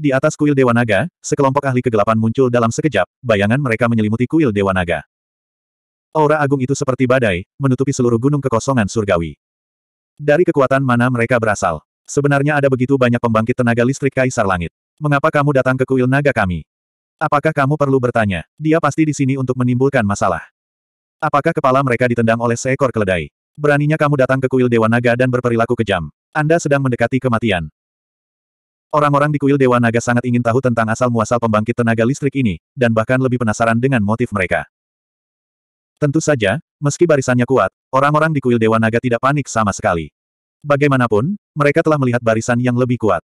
Di atas kuil Dewa Naga, sekelompok ahli kegelapan muncul dalam sekejap, bayangan mereka menyelimuti kuil Dewa Naga. Aura agung itu seperti badai, menutupi seluruh gunung kekosongan surgawi. Dari kekuatan mana mereka berasal? Sebenarnya ada begitu banyak pembangkit tenaga listrik Kaisar Langit. Mengapa kamu datang ke kuil naga kami? Apakah kamu perlu bertanya? Dia pasti di sini untuk menimbulkan masalah. Apakah kepala mereka ditendang oleh seekor keledai? Beraninya kamu datang ke kuil Dewa Naga dan berperilaku kejam. Anda sedang mendekati kematian. Orang-orang di kuil Dewa Naga sangat ingin tahu tentang asal-muasal pembangkit tenaga listrik ini, dan bahkan lebih penasaran dengan motif mereka. Tentu saja, meski barisannya kuat, orang-orang di kuil Dewa Naga tidak panik sama sekali. Bagaimanapun, mereka telah melihat barisan yang lebih kuat.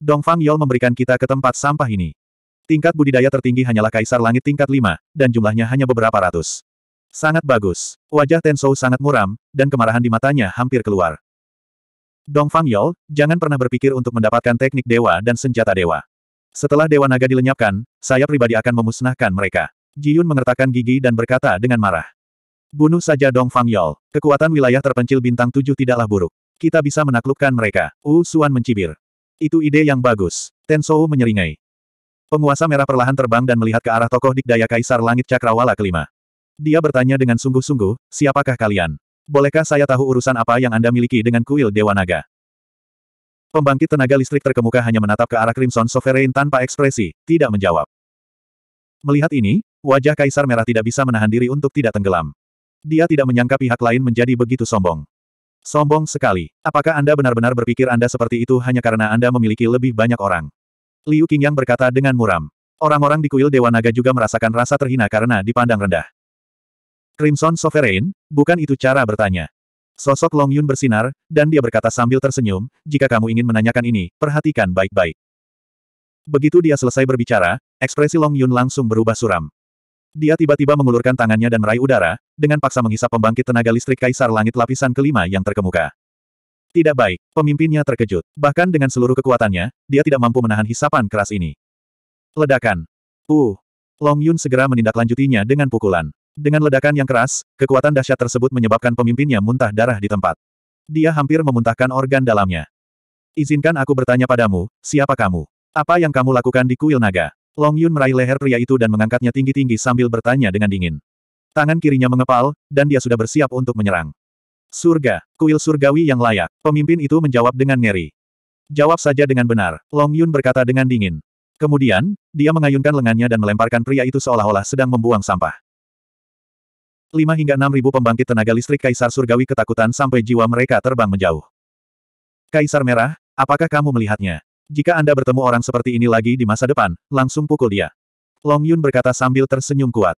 Dongfang Fang Yol memberikan kita ke tempat sampah ini. Tingkat budidaya tertinggi hanyalah Kaisar Langit tingkat 5, dan jumlahnya hanya beberapa ratus. Sangat bagus. Wajah Tensou sangat muram, dan kemarahan di matanya hampir keluar. Dong Fang Yol, jangan pernah berpikir untuk mendapatkan teknik dewa dan senjata dewa. Setelah dewa naga dilenyapkan, saya pribadi akan memusnahkan mereka. Ji Yun mengertakkan gigi dan berkata dengan marah. Bunuh saja Dong Fang Yol, kekuatan wilayah terpencil bintang tujuh tidaklah buruk. Kita bisa menaklukkan mereka. Wu Suan mencibir. Itu ide yang bagus. Tensou menyeringai. Penguasa merah perlahan terbang dan melihat ke arah tokoh dikdaya Kaisar Langit Cakrawala kelima. Dia bertanya dengan sungguh-sungguh, siapakah kalian? Bolehkah saya tahu urusan apa yang Anda miliki dengan kuil Dewa Naga? Pembangkit tenaga listrik terkemuka hanya menatap ke arah Crimson Sovereign tanpa ekspresi, tidak menjawab. Melihat ini, wajah Kaisar Merah tidak bisa menahan diri untuk tidak tenggelam. Dia tidak menyangka pihak lain menjadi begitu sombong. Sombong sekali. Apakah Anda benar-benar berpikir Anda seperti itu hanya karena Anda memiliki lebih banyak orang? Liu Qingyang berkata dengan muram. Orang-orang di kuil Dewa Naga juga merasakan rasa terhina karena dipandang rendah. Crimson Sovereign, bukan itu cara bertanya. Sosok Long Yun bersinar, dan dia berkata sambil tersenyum, jika kamu ingin menanyakan ini, perhatikan baik-baik. Begitu dia selesai berbicara, ekspresi Long Yun langsung berubah suram. Dia tiba-tiba mengulurkan tangannya dan meraih udara, dengan paksa menghisap pembangkit tenaga listrik Kaisar Langit lapisan kelima yang terkemuka. Tidak baik, pemimpinnya terkejut. Bahkan dengan seluruh kekuatannya, dia tidak mampu menahan hisapan keras ini. Ledakan. Uh. Long Yun segera menindaklanjutinya dengan pukulan. Dengan ledakan yang keras, kekuatan dahsyat tersebut menyebabkan pemimpinnya muntah darah di tempat. Dia hampir memuntahkan organ dalamnya. Izinkan aku bertanya padamu, siapa kamu? Apa yang kamu lakukan di kuil naga? Long Yun meraih leher pria itu dan mengangkatnya tinggi-tinggi sambil bertanya dengan dingin. Tangan kirinya mengepal, dan dia sudah bersiap untuk menyerang. Surga, kuil surgawi yang layak. Pemimpin itu menjawab dengan ngeri. Jawab saja dengan benar, Long Yun berkata dengan dingin. Kemudian, dia mengayunkan lengannya dan melemparkan pria itu seolah-olah sedang membuang sampah. 5 hingga 6 ribu pembangkit tenaga listrik Kaisar Surgawi ketakutan sampai jiwa mereka terbang menjauh. Kaisar Merah, apakah kamu melihatnya? Jika Anda bertemu orang seperti ini lagi di masa depan, langsung pukul dia. Long Yun berkata sambil tersenyum kuat.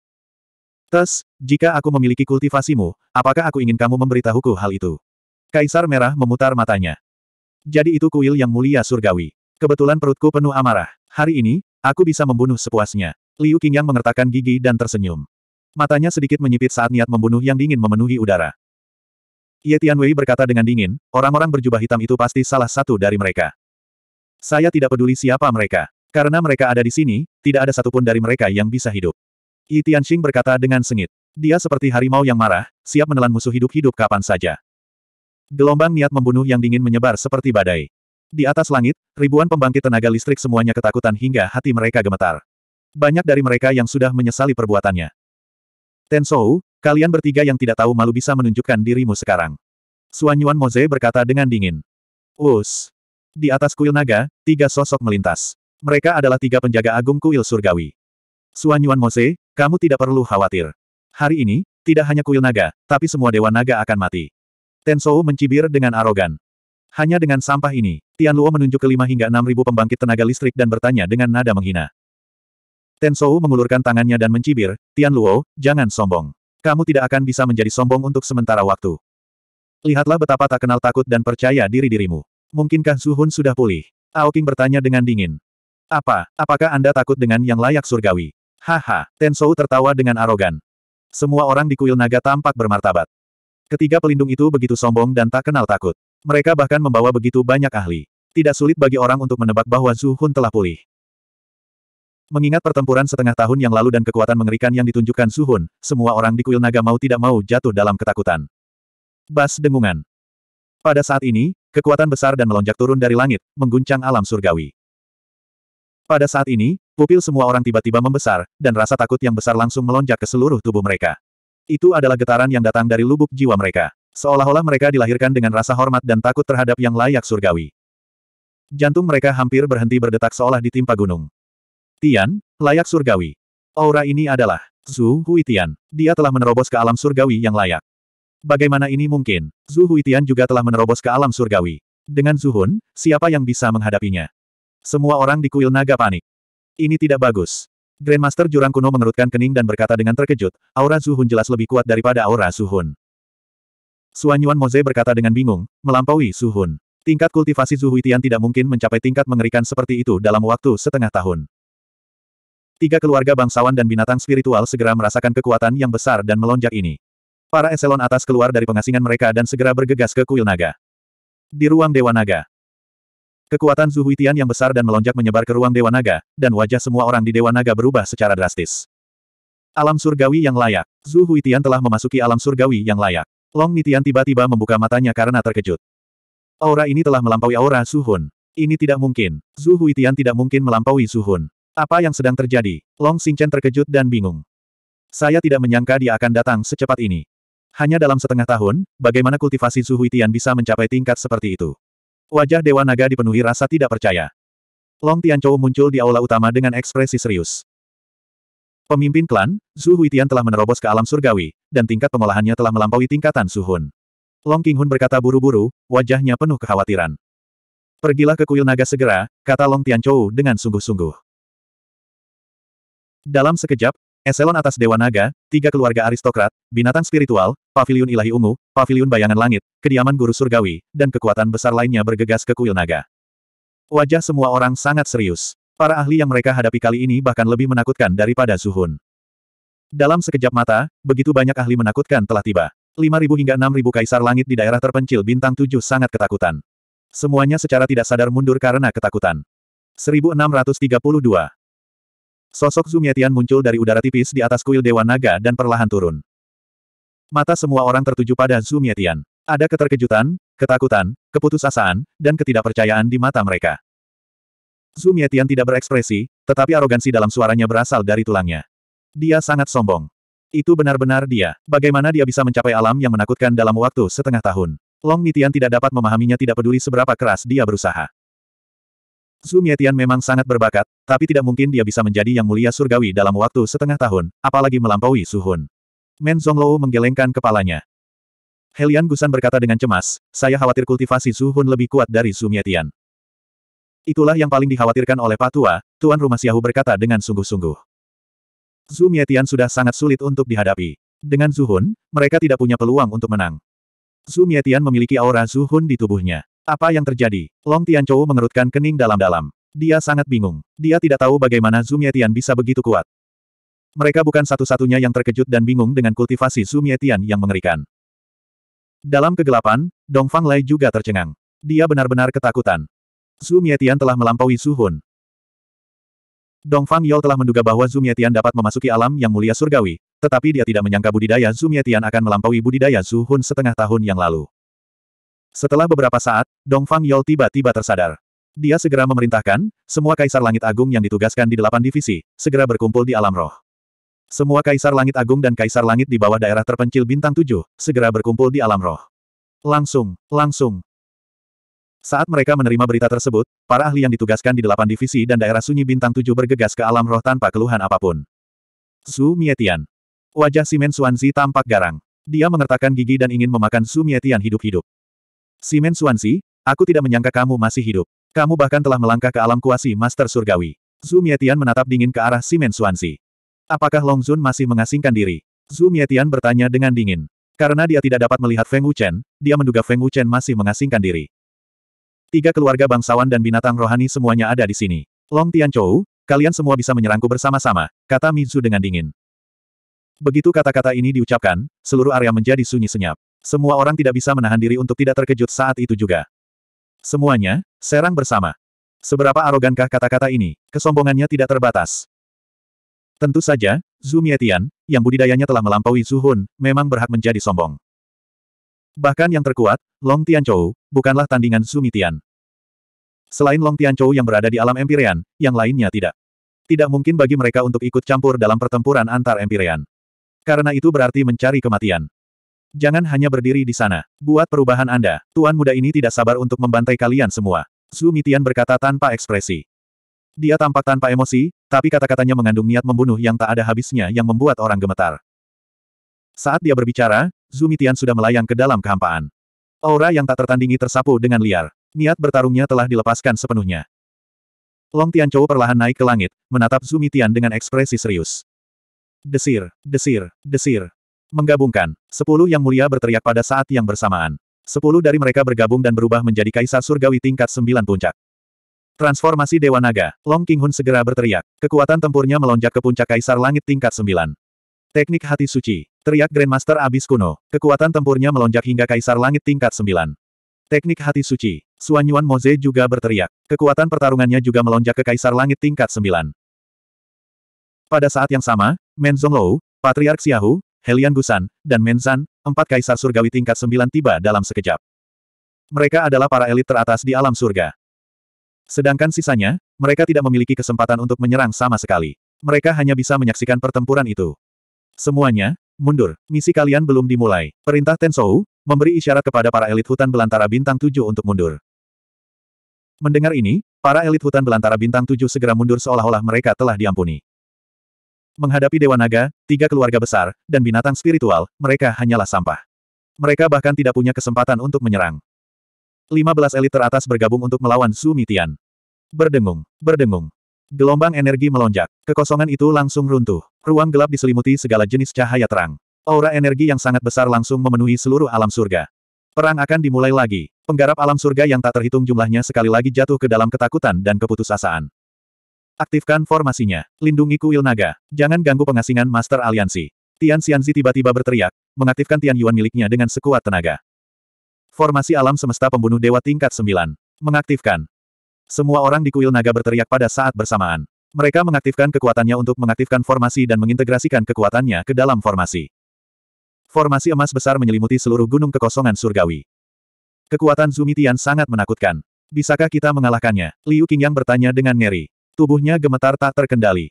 Tes, jika aku memiliki kultivasimu, apakah aku ingin kamu memberitahuku hal itu? Kaisar Merah memutar matanya. Jadi itu kuil yang mulia surgawi. Kebetulan perutku penuh amarah. Hari ini, aku bisa membunuh sepuasnya. Liu Qingyang mengertakkan gigi dan tersenyum. Matanya sedikit menyipit saat niat membunuh yang dingin memenuhi udara. Ye Tianwei berkata dengan dingin, orang-orang berjubah hitam itu pasti salah satu dari mereka. Saya tidak peduli siapa mereka. Karena mereka ada di sini, tidak ada satupun dari mereka yang bisa hidup. Yi Tianxing berkata dengan sengit. Dia seperti harimau yang marah, siap menelan musuh hidup-hidup kapan saja. Gelombang niat membunuh yang dingin menyebar seperti badai. Di atas langit, ribuan pembangkit tenaga listrik semuanya ketakutan hingga hati mereka gemetar. Banyak dari mereka yang sudah menyesali perbuatannya. Tensou, kalian bertiga yang tidak tahu malu bisa menunjukkan dirimu sekarang. Suan Yuan Moze berkata dengan dingin. Us. Di atas kuil naga, tiga sosok melintas. Mereka adalah tiga penjaga agung kuil surgawi. Suan Yuan Moze, kamu tidak perlu khawatir. Hari ini, tidak hanya kuil naga, tapi semua dewa naga akan mati. Tensou mencibir dengan arogan. Hanya dengan sampah ini, Tian Luo menunjuk ke lima hingga enam ribu pembangkit tenaga listrik dan bertanya dengan nada menghina. Tensou mengulurkan tangannya dan mencibir, Tian Luo, jangan sombong. Kamu tidak akan bisa menjadi sombong untuk sementara waktu. Lihatlah betapa tak kenal takut dan percaya diri dirimu. Mungkinkah Zuhun sudah pulih? Aoking bertanya dengan dingin. Apa, apakah Anda takut dengan yang layak surgawi? Haha, Tensou tertawa dengan arogan. Semua orang di kuil naga tampak bermartabat. Ketiga pelindung itu begitu sombong dan tak kenal takut. Mereka bahkan membawa begitu banyak ahli. Tidak sulit bagi orang untuk menebak bahwa Zuhun telah pulih. Mengingat pertempuran setengah tahun yang lalu dan kekuatan mengerikan yang ditunjukkan Suhun, semua orang di kuil naga mau tidak mau jatuh dalam ketakutan. Bas dengungan. Pada saat ini, kekuatan besar dan melonjak turun dari langit, mengguncang alam surgawi. Pada saat ini, pupil semua orang tiba-tiba membesar, dan rasa takut yang besar langsung melonjak ke seluruh tubuh mereka. Itu adalah getaran yang datang dari lubuk jiwa mereka. Seolah-olah mereka dilahirkan dengan rasa hormat dan takut terhadap yang layak surgawi. Jantung mereka hampir berhenti berdetak seolah ditimpa gunung. Tian, layak surgawi. Aura ini adalah Zhu Huitian. Dia telah menerobos ke alam surgawi yang layak. Bagaimana ini mungkin? Zhu Huitian juga telah menerobos ke alam surgawi. Dengan Zuhun, siapa yang bisa menghadapinya? Semua orang di kuil naga panik. Ini tidak bagus. Grandmaster Jurang Kuno mengerutkan kening dan berkata dengan terkejut, aura Zuhun jelas lebih kuat daripada aura Zuhun. Suanyuan Moze berkata dengan bingung, melampaui Zuhun. Tingkat kultivasi Zuhuitian tidak mungkin mencapai tingkat mengerikan seperti itu dalam waktu setengah tahun. Tiga keluarga bangsawan dan binatang spiritual segera merasakan kekuatan yang besar dan melonjak ini. Para eselon atas keluar dari pengasingan mereka dan segera bergegas ke kuil naga. Di ruang Dewa Naga. Kekuatan Zuhuitian yang besar dan melonjak menyebar ke ruang Dewa Naga, dan wajah semua orang di Dewa Naga berubah secara drastis. Alam surgawi yang layak. Zuhuitian telah memasuki alam surgawi yang layak. Long Nitian tiba-tiba membuka matanya karena terkejut. Aura ini telah melampaui aura Suhun. Ini tidak mungkin. Zuhuitian tidak mungkin melampaui Suhun. Apa yang sedang terjadi? Long Xingchen terkejut dan bingung. Saya tidak menyangka dia akan datang secepat ini. Hanya dalam setengah tahun, bagaimana kultivasi Huitian bisa mencapai tingkat seperti itu? Wajah Dewa Naga dipenuhi rasa tidak percaya. Long Tianchou muncul di aula utama dengan ekspresi serius. Pemimpin klan, Zhu Huitian telah menerobos ke alam surgawi, dan tingkat pengolahannya telah melampaui tingkatan Suhun. Long Qinghun berkata buru-buru, wajahnya penuh kekhawatiran. Pergilah ke kuil naga segera, kata Long Tianchou dengan sungguh-sungguh. Dalam sekejap, eselon atas Dewa Naga, tiga keluarga aristokrat, binatang spiritual, pavilion ilahi ungu, pavilion bayangan langit, kediaman guru surgawi, dan kekuatan besar lainnya bergegas ke kuil naga. Wajah semua orang sangat serius. Para ahli yang mereka hadapi kali ini bahkan lebih menakutkan daripada Zuhun. Dalam sekejap mata, begitu banyak ahli menakutkan telah tiba. 5.000 hingga 6.000 kaisar langit di daerah terpencil bintang 7 sangat ketakutan. Semuanya secara tidak sadar mundur karena ketakutan. 1632. Sosok Zumietian muncul dari udara tipis di atas kuil Dewa Naga dan perlahan turun. Mata semua orang tertuju pada Zumietian. Ada keterkejutan, ketakutan, keputusasaan, dan ketidakpercayaan di mata mereka. Zumietian tidak berekspresi, tetapi arogansi dalam suaranya berasal dari tulangnya. Dia sangat sombong. Itu benar-benar dia. Bagaimana dia bisa mencapai alam yang menakutkan dalam waktu setengah tahun? Long Nitian tidak dapat memahaminya tidak peduli seberapa keras dia berusaha. Su Mietian memang sangat berbakat, tapi tidak mungkin dia bisa menjadi yang mulia surgawi dalam waktu setengah tahun, apalagi melampaui Suhun. Men Zhonglou menggelengkan kepalanya. Helian Gusan berkata dengan cemas, saya khawatir kultivasi Suhun lebih kuat dari Su Mietian. Itulah yang paling dikhawatirkan oleh Patua, Tuan Rumah Siahu berkata dengan sungguh-sungguh. Su Mietian sudah sangat sulit untuk dihadapi. Dengan Zuhun, mereka tidak punya peluang untuk menang. Su Mietian memiliki aura Zuhun di tubuhnya. Apa yang terjadi? Long Tianchou mengerutkan kening dalam-dalam. Dia sangat bingung. Dia tidak tahu bagaimana Zhu Mietian bisa begitu kuat. Mereka bukan satu-satunya yang terkejut dan bingung dengan kultivasi Zhu Mietian yang mengerikan. Dalam kegelapan, Dong Fang Lai juga tercengang. Dia benar-benar ketakutan. Zhu Mietian telah melampaui Su Hun. Dong Fang Yol telah menduga bahwa Zhu Mietian dapat memasuki alam yang mulia surgawi, tetapi dia tidak menyangka budidaya Zhu Mietian akan melampaui budidaya Su Hun setengah tahun yang lalu. Setelah beberapa saat, Dongfang Yol tiba-tiba tersadar. Dia segera memerintahkan, semua kaisar langit agung yang ditugaskan di delapan divisi, segera berkumpul di alam roh. Semua kaisar langit agung dan kaisar langit di bawah daerah terpencil bintang tujuh, segera berkumpul di alam roh. Langsung, langsung. Saat mereka menerima berita tersebut, para ahli yang ditugaskan di delapan divisi dan daerah sunyi bintang tujuh bergegas ke alam roh tanpa keluhan apapun. Su Mietian. Wajah Simen Suanzi tampak garang. Dia mengertakkan gigi dan ingin memakan Su Mietian hidup-hidup. Simen Suansi, aku tidak menyangka kamu masih hidup. Kamu bahkan telah melangkah ke alam kuasi Master Surgawi. Zhu Mietian menatap dingin ke arah Simen Suansi. Apakah Long Zun masih mengasingkan diri? Zhu Mietian bertanya dengan dingin. Karena dia tidak dapat melihat Feng Wuchen, dia menduga Feng Wuchen masih mengasingkan diri. Tiga keluarga bangsawan dan binatang rohani semuanya ada di sini. Long Tianchou, kalian semua bisa menyerangku bersama-sama, kata Mizu dengan dingin. Begitu kata-kata ini diucapkan, seluruh area menjadi sunyi senyap. Semua orang tidak bisa menahan diri untuk tidak terkejut saat itu juga. Semuanya, serang bersama. Seberapa arogankah kata-kata ini, kesombongannya tidak terbatas. Tentu saja, Zhu Mietian, yang budidayanya telah melampaui Zuhun, memang berhak menjadi sombong. Bahkan yang terkuat, Long Tianchou, bukanlah tandingan Zhu Mietian. Selain Long Tianchou yang berada di alam Empyrean, yang lainnya tidak. Tidak mungkin bagi mereka untuk ikut campur dalam pertempuran antar Empyrean. Karena itu berarti mencari kematian. Jangan hanya berdiri di sana. Buat perubahan Anda, tuan muda ini tidak sabar untuk membantai kalian semua. Zhu Mitian berkata tanpa ekspresi. Dia tampak tanpa emosi, tapi kata-katanya mengandung niat membunuh yang tak ada habisnya yang membuat orang gemetar. Saat dia berbicara, Zhu sudah melayang ke dalam kehampaan. Aura yang tak tertandingi tersapu dengan liar. Niat bertarungnya telah dilepaskan sepenuhnya. Long Tianchou perlahan naik ke langit, menatap Zumitian dengan ekspresi serius. Desir, desir, desir, Menggabungkan, sepuluh yang mulia berteriak pada saat yang bersamaan. Sepuluh dari mereka bergabung dan berubah menjadi Kaisar Surgawi tingkat sembilan puncak. Transformasi Dewa Naga, Long King Hun segera berteriak. Kekuatan tempurnya melonjak ke puncak Kaisar Langit tingkat sembilan. Teknik Hati Suci, teriak Grandmaster Abis Kuno. Kekuatan tempurnya melonjak hingga Kaisar Langit tingkat sembilan. Teknik Hati Suci, Suan Yuan Moze juga berteriak. Kekuatan pertarungannya juga melonjak ke Kaisar Langit tingkat sembilan. Pada saat yang sama, Men Zonglou, Patriark Xiahu, Helian Gusan, dan Mensan, empat kaisar surgawi tingkat sembilan tiba dalam sekejap. Mereka adalah para elit teratas di alam surga. Sedangkan sisanya, mereka tidak memiliki kesempatan untuk menyerang sama sekali. Mereka hanya bisa menyaksikan pertempuran itu. Semuanya, mundur. Misi kalian belum dimulai. Perintah Tensou, memberi isyarat kepada para elit hutan belantara bintang tujuh untuk mundur. Mendengar ini, para elit hutan belantara bintang tujuh segera mundur seolah-olah mereka telah diampuni. Menghadapi Dewa Naga, tiga keluarga besar, dan binatang spiritual, mereka hanyalah sampah. Mereka bahkan tidak punya kesempatan untuk menyerang. 15 elit teratas bergabung untuk melawan Su Mitian. Berdengung, berdengung. Gelombang energi melonjak. Kekosongan itu langsung runtuh. Ruang gelap diselimuti segala jenis cahaya terang. Aura energi yang sangat besar langsung memenuhi seluruh alam surga. Perang akan dimulai lagi. Penggarap alam surga yang tak terhitung jumlahnya sekali lagi jatuh ke dalam ketakutan dan keputusasaan. Aktifkan formasinya. Lindungi kuil naga. Jangan ganggu pengasingan Master Aliansi. Tian Xianzi tiba-tiba berteriak, mengaktifkan Tian Yuan miliknya dengan sekuat tenaga. Formasi alam semesta pembunuh dewa tingkat 9. Mengaktifkan. Semua orang di kuil naga berteriak pada saat bersamaan. Mereka mengaktifkan kekuatannya untuk mengaktifkan formasi dan mengintegrasikan kekuatannya ke dalam formasi. Formasi emas besar menyelimuti seluruh gunung kekosongan surgawi. Kekuatan Zumi sangat menakutkan. Bisakah kita mengalahkannya? Liu Qingyang bertanya dengan ngeri. Tubuhnya gemetar tak terkendali.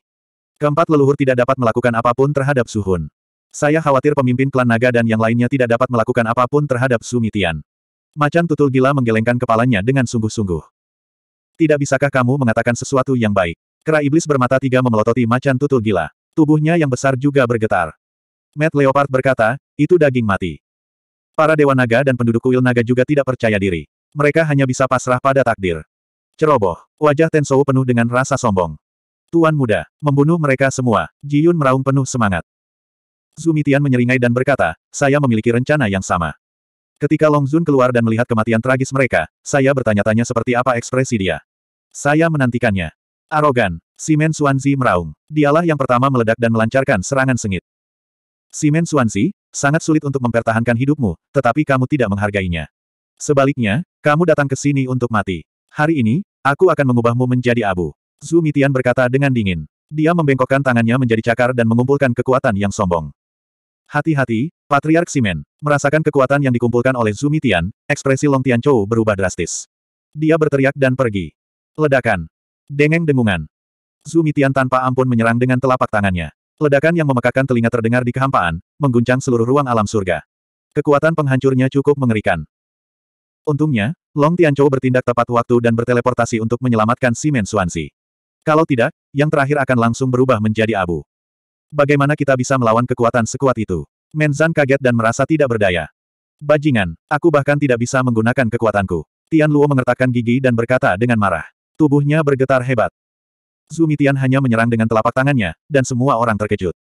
Keempat leluhur tidak dapat melakukan apapun terhadap Suhun. Saya khawatir pemimpin klan naga dan yang lainnya tidak dapat melakukan apapun terhadap Sumitian. Macan tutul gila menggelengkan kepalanya dengan sungguh-sungguh. Tidak bisakah kamu mengatakan sesuatu yang baik? Kera iblis bermata tiga memelototi macan tutul gila. Tubuhnya yang besar juga bergetar. Matt Leopard berkata, itu daging mati. Para dewa naga dan penduduk kuil naga juga tidak percaya diri. Mereka hanya bisa pasrah pada takdir. Ceroboh. Wajah Tensou penuh dengan rasa sombong. Tuan muda, membunuh mereka semua, Ji Yun meraung penuh semangat. Zumitian menyeringai dan berkata, saya memiliki rencana yang sama. Ketika Long Zun keluar dan melihat kematian tragis mereka, saya bertanya-tanya seperti apa ekspresi dia. Saya menantikannya. Arogan, Simen Suanzi meraung. Dialah yang pertama meledak dan melancarkan serangan sengit. Simen Suanzi, sangat sulit untuk mempertahankan hidupmu, tetapi kamu tidak menghargainya. Sebaliknya, kamu datang ke sini untuk mati. Hari ini, aku akan mengubahmu menjadi abu. Zhu Mitian berkata dengan dingin. Dia membengkokkan tangannya menjadi cakar dan mengumpulkan kekuatan yang sombong. Hati-hati, Patriark Simen. Merasakan kekuatan yang dikumpulkan oleh Zhu Mitian, ekspresi Long Tianchou berubah drastis. Dia berteriak dan pergi. Ledakan. Dengeng dengungan. Zhu Mitian tanpa ampun menyerang dengan telapak tangannya. Ledakan yang memekakan telinga terdengar di kehampaan, mengguncang seluruh ruang alam surga. Kekuatan penghancurnya cukup mengerikan. Untungnya, Long Tianchou bertindak tepat waktu dan berteleportasi untuk menyelamatkan Simen Xuanzi. Kalau tidak, yang terakhir akan langsung berubah menjadi abu. Bagaimana kita bisa melawan kekuatan sekuat itu? Menzan kaget dan merasa tidak berdaya. Bajingan, aku bahkan tidak bisa menggunakan kekuatanku. Tian Luo mengertakkan gigi dan berkata dengan marah. Tubuhnya bergetar hebat. Zumitian hanya menyerang dengan telapak tangannya, dan semua orang terkejut.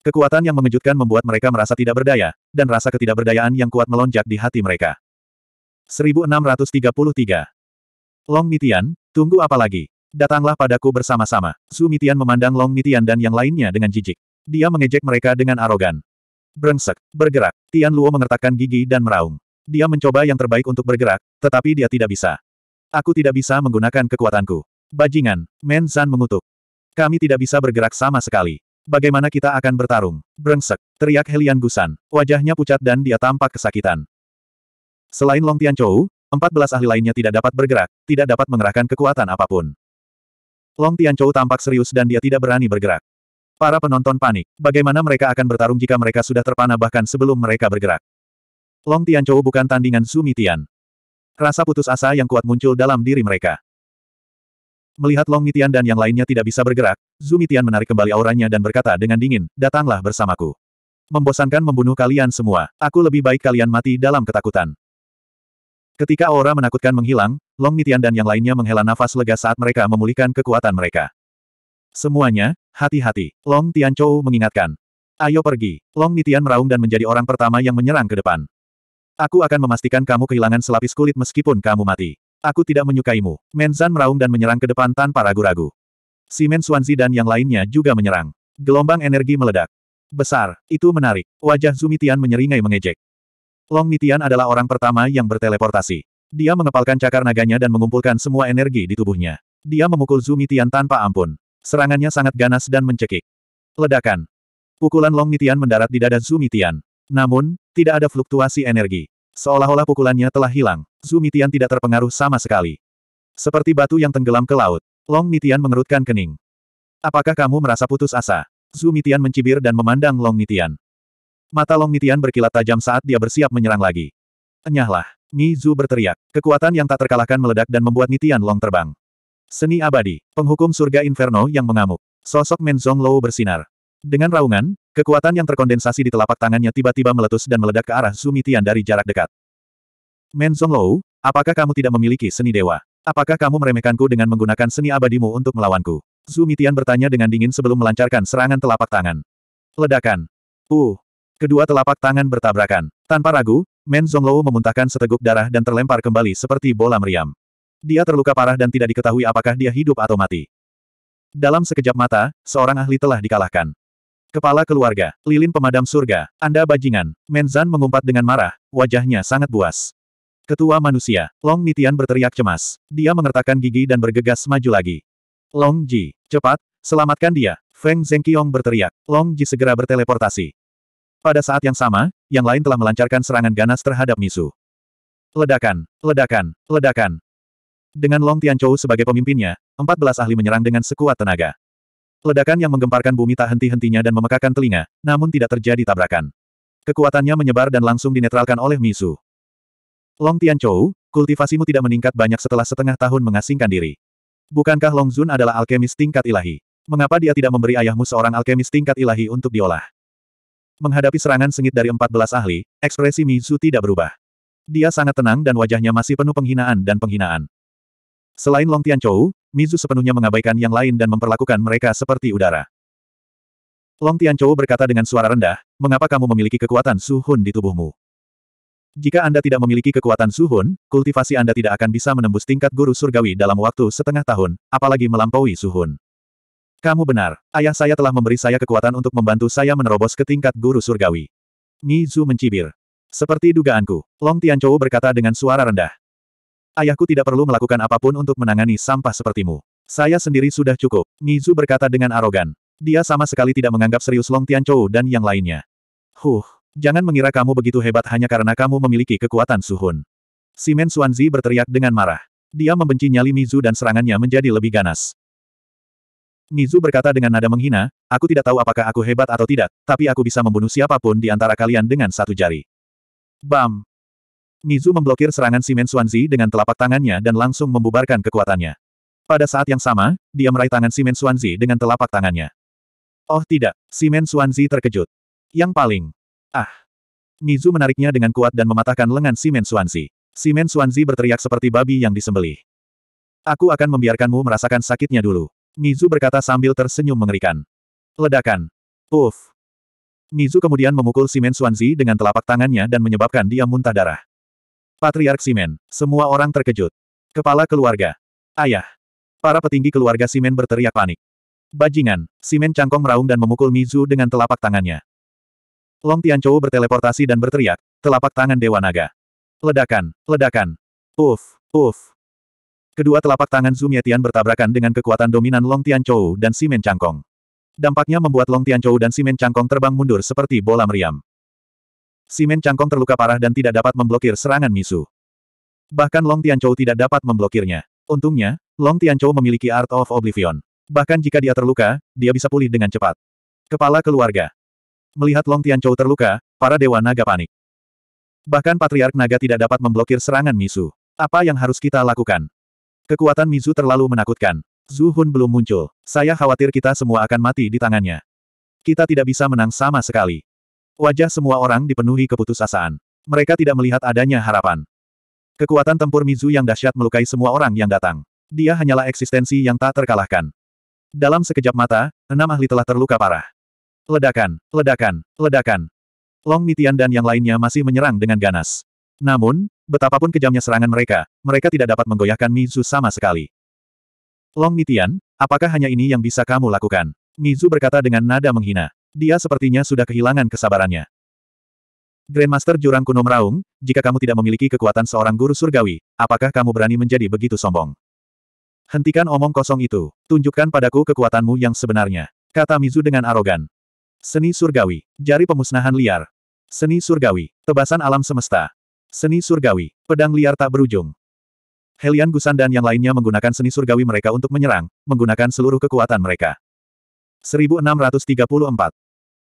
Kekuatan yang mengejutkan membuat mereka merasa tidak berdaya, dan rasa ketidakberdayaan yang kuat melonjak di hati mereka. 1633. Long Mitian, tunggu apa lagi? Datanglah padaku bersama-sama. Su Mitian memandang Long Mitian dan yang lainnya dengan jijik. Dia mengejek mereka dengan arogan. Brengsek, bergerak. Tian Luo mengertakkan gigi dan meraung. Dia mencoba yang terbaik untuk bergerak, tetapi dia tidak bisa. Aku tidak bisa menggunakan kekuatanku. Bajingan, Men San mengutuk. Kami tidak bisa bergerak sama sekali. Bagaimana kita akan bertarung? Brengsek, teriak Helian Gusan. Wajahnya pucat dan dia tampak kesakitan. Selain Long Tian Tianchou, 14 ahli lainnya tidak dapat bergerak, tidak dapat mengerahkan kekuatan apapun. Long Tianchou tampak serius dan dia tidak berani bergerak. Para penonton panik. Bagaimana mereka akan bertarung jika mereka sudah terpana bahkan sebelum mereka bergerak? Long Tianchou bukan tandingan Sumi Tian. Rasa putus asa yang kuat muncul dalam diri mereka. Melihat Long Mitian dan yang lainnya tidak bisa bergerak, Zumi Tian menarik kembali auranya dan berkata dengan dingin, datanglah bersamaku. Membosankan membunuh kalian semua, aku lebih baik kalian mati dalam ketakutan. Ketika aura menakutkan menghilang, Long Nitian dan yang lainnya menghela nafas lega saat mereka memulihkan kekuatan mereka. Semuanya, hati-hati. Long Tian Chou mengingatkan. Ayo pergi. Long Nitian meraung dan menjadi orang pertama yang menyerang ke depan. Aku akan memastikan kamu kehilangan selapis kulit meskipun kamu mati. Aku tidak menyukaimu. Menzan meraung dan menyerang ke depan tanpa ragu-ragu. Si Men Suanzi dan yang lainnya juga menyerang. Gelombang energi meledak. Besar, itu menarik. Wajah Zumitian menyeringai mengejek. Long Mitian adalah orang pertama yang berteleportasi. Dia mengepalkan cakar naganya dan mengumpulkan semua energi di tubuhnya. Dia memukul Zhu Tian tanpa ampun. Serangannya sangat ganas dan mencekik. Ledakan. Pukulan Long Mitian mendarat di dada Zhu Tian. Namun, tidak ada fluktuasi energi. Seolah-olah pukulannya telah hilang. Zhu Tian tidak terpengaruh sama sekali. Seperti batu yang tenggelam ke laut. Long Mitian mengerutkan kening. Apakah kamu merasa putus asa? Zhu Tian mencibir dan memandang Long Mitian. Mata Long Nitian berkilat tajam saat dia bersiap menyerang lagi. Enyahlah. Mi Zu berteriak. Kekuatan yang tak terkalahkan meledak dan membuat Nitian Long terbang. Seni abadi. Penghukum surga Inferno yang mengamuk. Sosok Menzong Lou bersinar. Dengan raungan, kekuatan yang terkondensasi di telapak tangannya tiba-tiba meletus dan meledak ke arah Su Nitian dari jarak dekat. Menzong Lou, apakah kamu tidak memiliki seni dewa? Apakah kamu meremehkanku dengan menggunakan seni abadimu untuk melawanku? Mitian bertanya dengan dingin sebelum melancarkan serangan telapak tangan. Ledakan. Uh, Kedua telapak tangan bertabrakan. Tanpa ragu, Men Zonglou memuntahkan seteguk darah dan terlempar kembali seperti bola meriam. Dia terluka parah dan tidak diketahui apakah dia hidup atau mati. Dalam sekejap mata, seorang ahli telah dikalahkan. Kepala keluarga, lilin pemadam surga, Anda bajingan. Men Menzan mengumpat dengan marah, wajahnya sangat buas. Ketua manusia, Long Nitian berteriak cemas. Dia mengertakkan gigi dan bergegas maju lagi. Long Ji, cepat, selamatkan dia. Feng Zengqiong berteriak. Long Ji segera berteleportasi. Pada saat yang sama, yang lain telah melancarkan serangan ganas terhadap Misu. Ledakan, ledakan, ledakan. Dengan Long Tianchou sebagai pemimpinnya, 14 ahli menyerang dengan sekuat tenaga. Ledakan yang menggemparkan bumi tak henti-hentinya dan memekakan telinga, namun tidak terjadi tabrakan. Kekuatannya menyebar dan langsung dinetralkan oleh Misu. Long Tianchou, kultivasimu tidak meningkat banyak setelah setengah tahun mengasingkan diri. Bukankah Long Zun adalah alkemis tingkat ilahi? Mengapa dia tidak memberi ayahmu seorang alkemis tingkat ilahi untuk diolah? Menghadapi serangan sengit dari 14 ahli, ekspresi Mizu tidak berubah. Dia sangat tenang dan wajahnya masih penuh penghinaan dan penghinaan. Selain Long Tianchou, Mizu sepenuhnya mengabaikan yang lain dan memperlakukan mereka seperti udara. Long Tianchou berkata dengan suara rendah, mengapa kamu memiliki kekuatan suhun di tubuhmu? Jika Anda tidak memiliki kekuatan suhun, kultivasi Anda tidak akan bisa menembus tingkat guru surgawi dalam waktu setengah tahun, apalagi melampaui suhun. Kamu benar, ayah saya telah memberi saya kekuatan untuk membantu saya menerobos ke tingkat guru surgawi. Mizu mencibir. Seperti dugaanku, Long Tianchou berkata dengan suara rendah. Ayahku tidak perlu melakukan apapun untuk menangani sampah sepertimu. Saya sendiri sudah cukup, Mizu berkata dengan arogan. Dia sama sekali tidak menganggap serius Long Tianchou dan yang lainnya. Huh, jangan mengira kamu begitu hebat hanya karena kamu memiliki kekuatan suhun. Simen Suanzi berteriak dengan marah. Dia membenci nyali Mizu dan serangannya menjadi lebih ganas. Mizu berkata dengan nada menghina, aku tidak tahu apakah aku hebat atau tidak, tapi aku bisa membunuh siapapun di antara kalian dengan satu jari. Bam! Mizu memblokir serangan Simen Suanzi dengan telapak tangannya dan langsung membubarkan kekuatannya. Pada saat yang sama, dia meraih tangan Simen Suanzi dengan telapak tangannya. Oh tidak, Simen Suanzi terkejut. Yang paling. Ah! Mizu menariknya dengan kuat dan mematahkan lengan Simen Suanzi. Simen Suanzi berteriak seperti babi yang disembelih. Aku akan membiarkanmu merasakan sakitnya dulu. Mizu berkata sambil tersenyum mengerikan. Ledakan. Uff. Mizu kemudian memukul Simen Suanzi dengan telapak tangannya dan menyebabkan dia muntah darah. Patriark Simen, semua orang terkejut. Kepala keluarga. Ayah. Para petinggi keluarga Simen berteriak panik. Bajingan, Simen cangkong meraung dan memukul Mizu dengan telapak tangannya. Long Tianchou berteleportasi dan berteriak, telapak tangan Dewa Naga. Ledakan, ledakan. Uff. Uff. Kedua telapak tangan Zhu Mietian bertabrakan dengan kekuatan dominan Long Tian Chou dan Simen Changkong. Dampaknya membuat Long Tian Chou dan Simen Changkong terbang mundur seperti bola meriam. Simen Changkong terluka parah dan tidak dapat memblokir serangan Misu. Bahkan Long Tian Chou tidak dapat memblokirnya. Untungnya, Long Tian Chou memiliki Art of Oblivion. Bahkan jika dia terluka, dia bisa pulih dengan cepat. Kepala keluarga. Melihat Long Tianchou terluka, para dewa naga panik. Bahkan Patriark Naga tidak dapat memblokir serangan Misu. Apa yang harus kita lakukan? Kekuatan Mizu terlalu menakutkan. Zuhun belum muncul. Saya khawatir kita semua akan mati di tangannya. Kita tidak bisa menang sama sekali. Wajah semua orang dipenuhi keputusasaan. Mereka tidak melihat adanya harapan. Kekuatan tempur Mizu yang dahsyat melukai semua orang yang datang. Dia hanyalah eksistensi yang tak terkalahkan. Dalam sekejap mata, enam ahli telah terluka parah. Ledakan, ledakan, ledakan. Long Nitian dan yang lainnya masih menyerang dengan ganas. Namun, betapapun kejamnya serangan mereka, mereka tidak dapat menggoyahkan Mizu sama sekali. Long Nitian, apakah hanya ini yang bisa kamu lakukan? Mizu berkata dengan nada menghina. Dia sepertinya sudah kehilangan kesabarannya. Grandmaster Jurang Kuno Meraung, jika kamu tidak memiliki kekuatan seorang guru surgawi, apakah kamu berani menjadi begitu sombong? Hentikan omong kosong itu, tunjukkan padaku kekuatanmu yang sebenarnya, kata Mizu dengan arogan. Seni surgawi, jari pemusnahan liar. Seni surgawi, tebasan alam semesta. Seni surgawi. Pedang liar tak berujung. Helian Gusan dan yang lainnya menggunakan seni surgawi mereka untuk menyerang, menggunakan seluruh kekuatan mereka. 1634.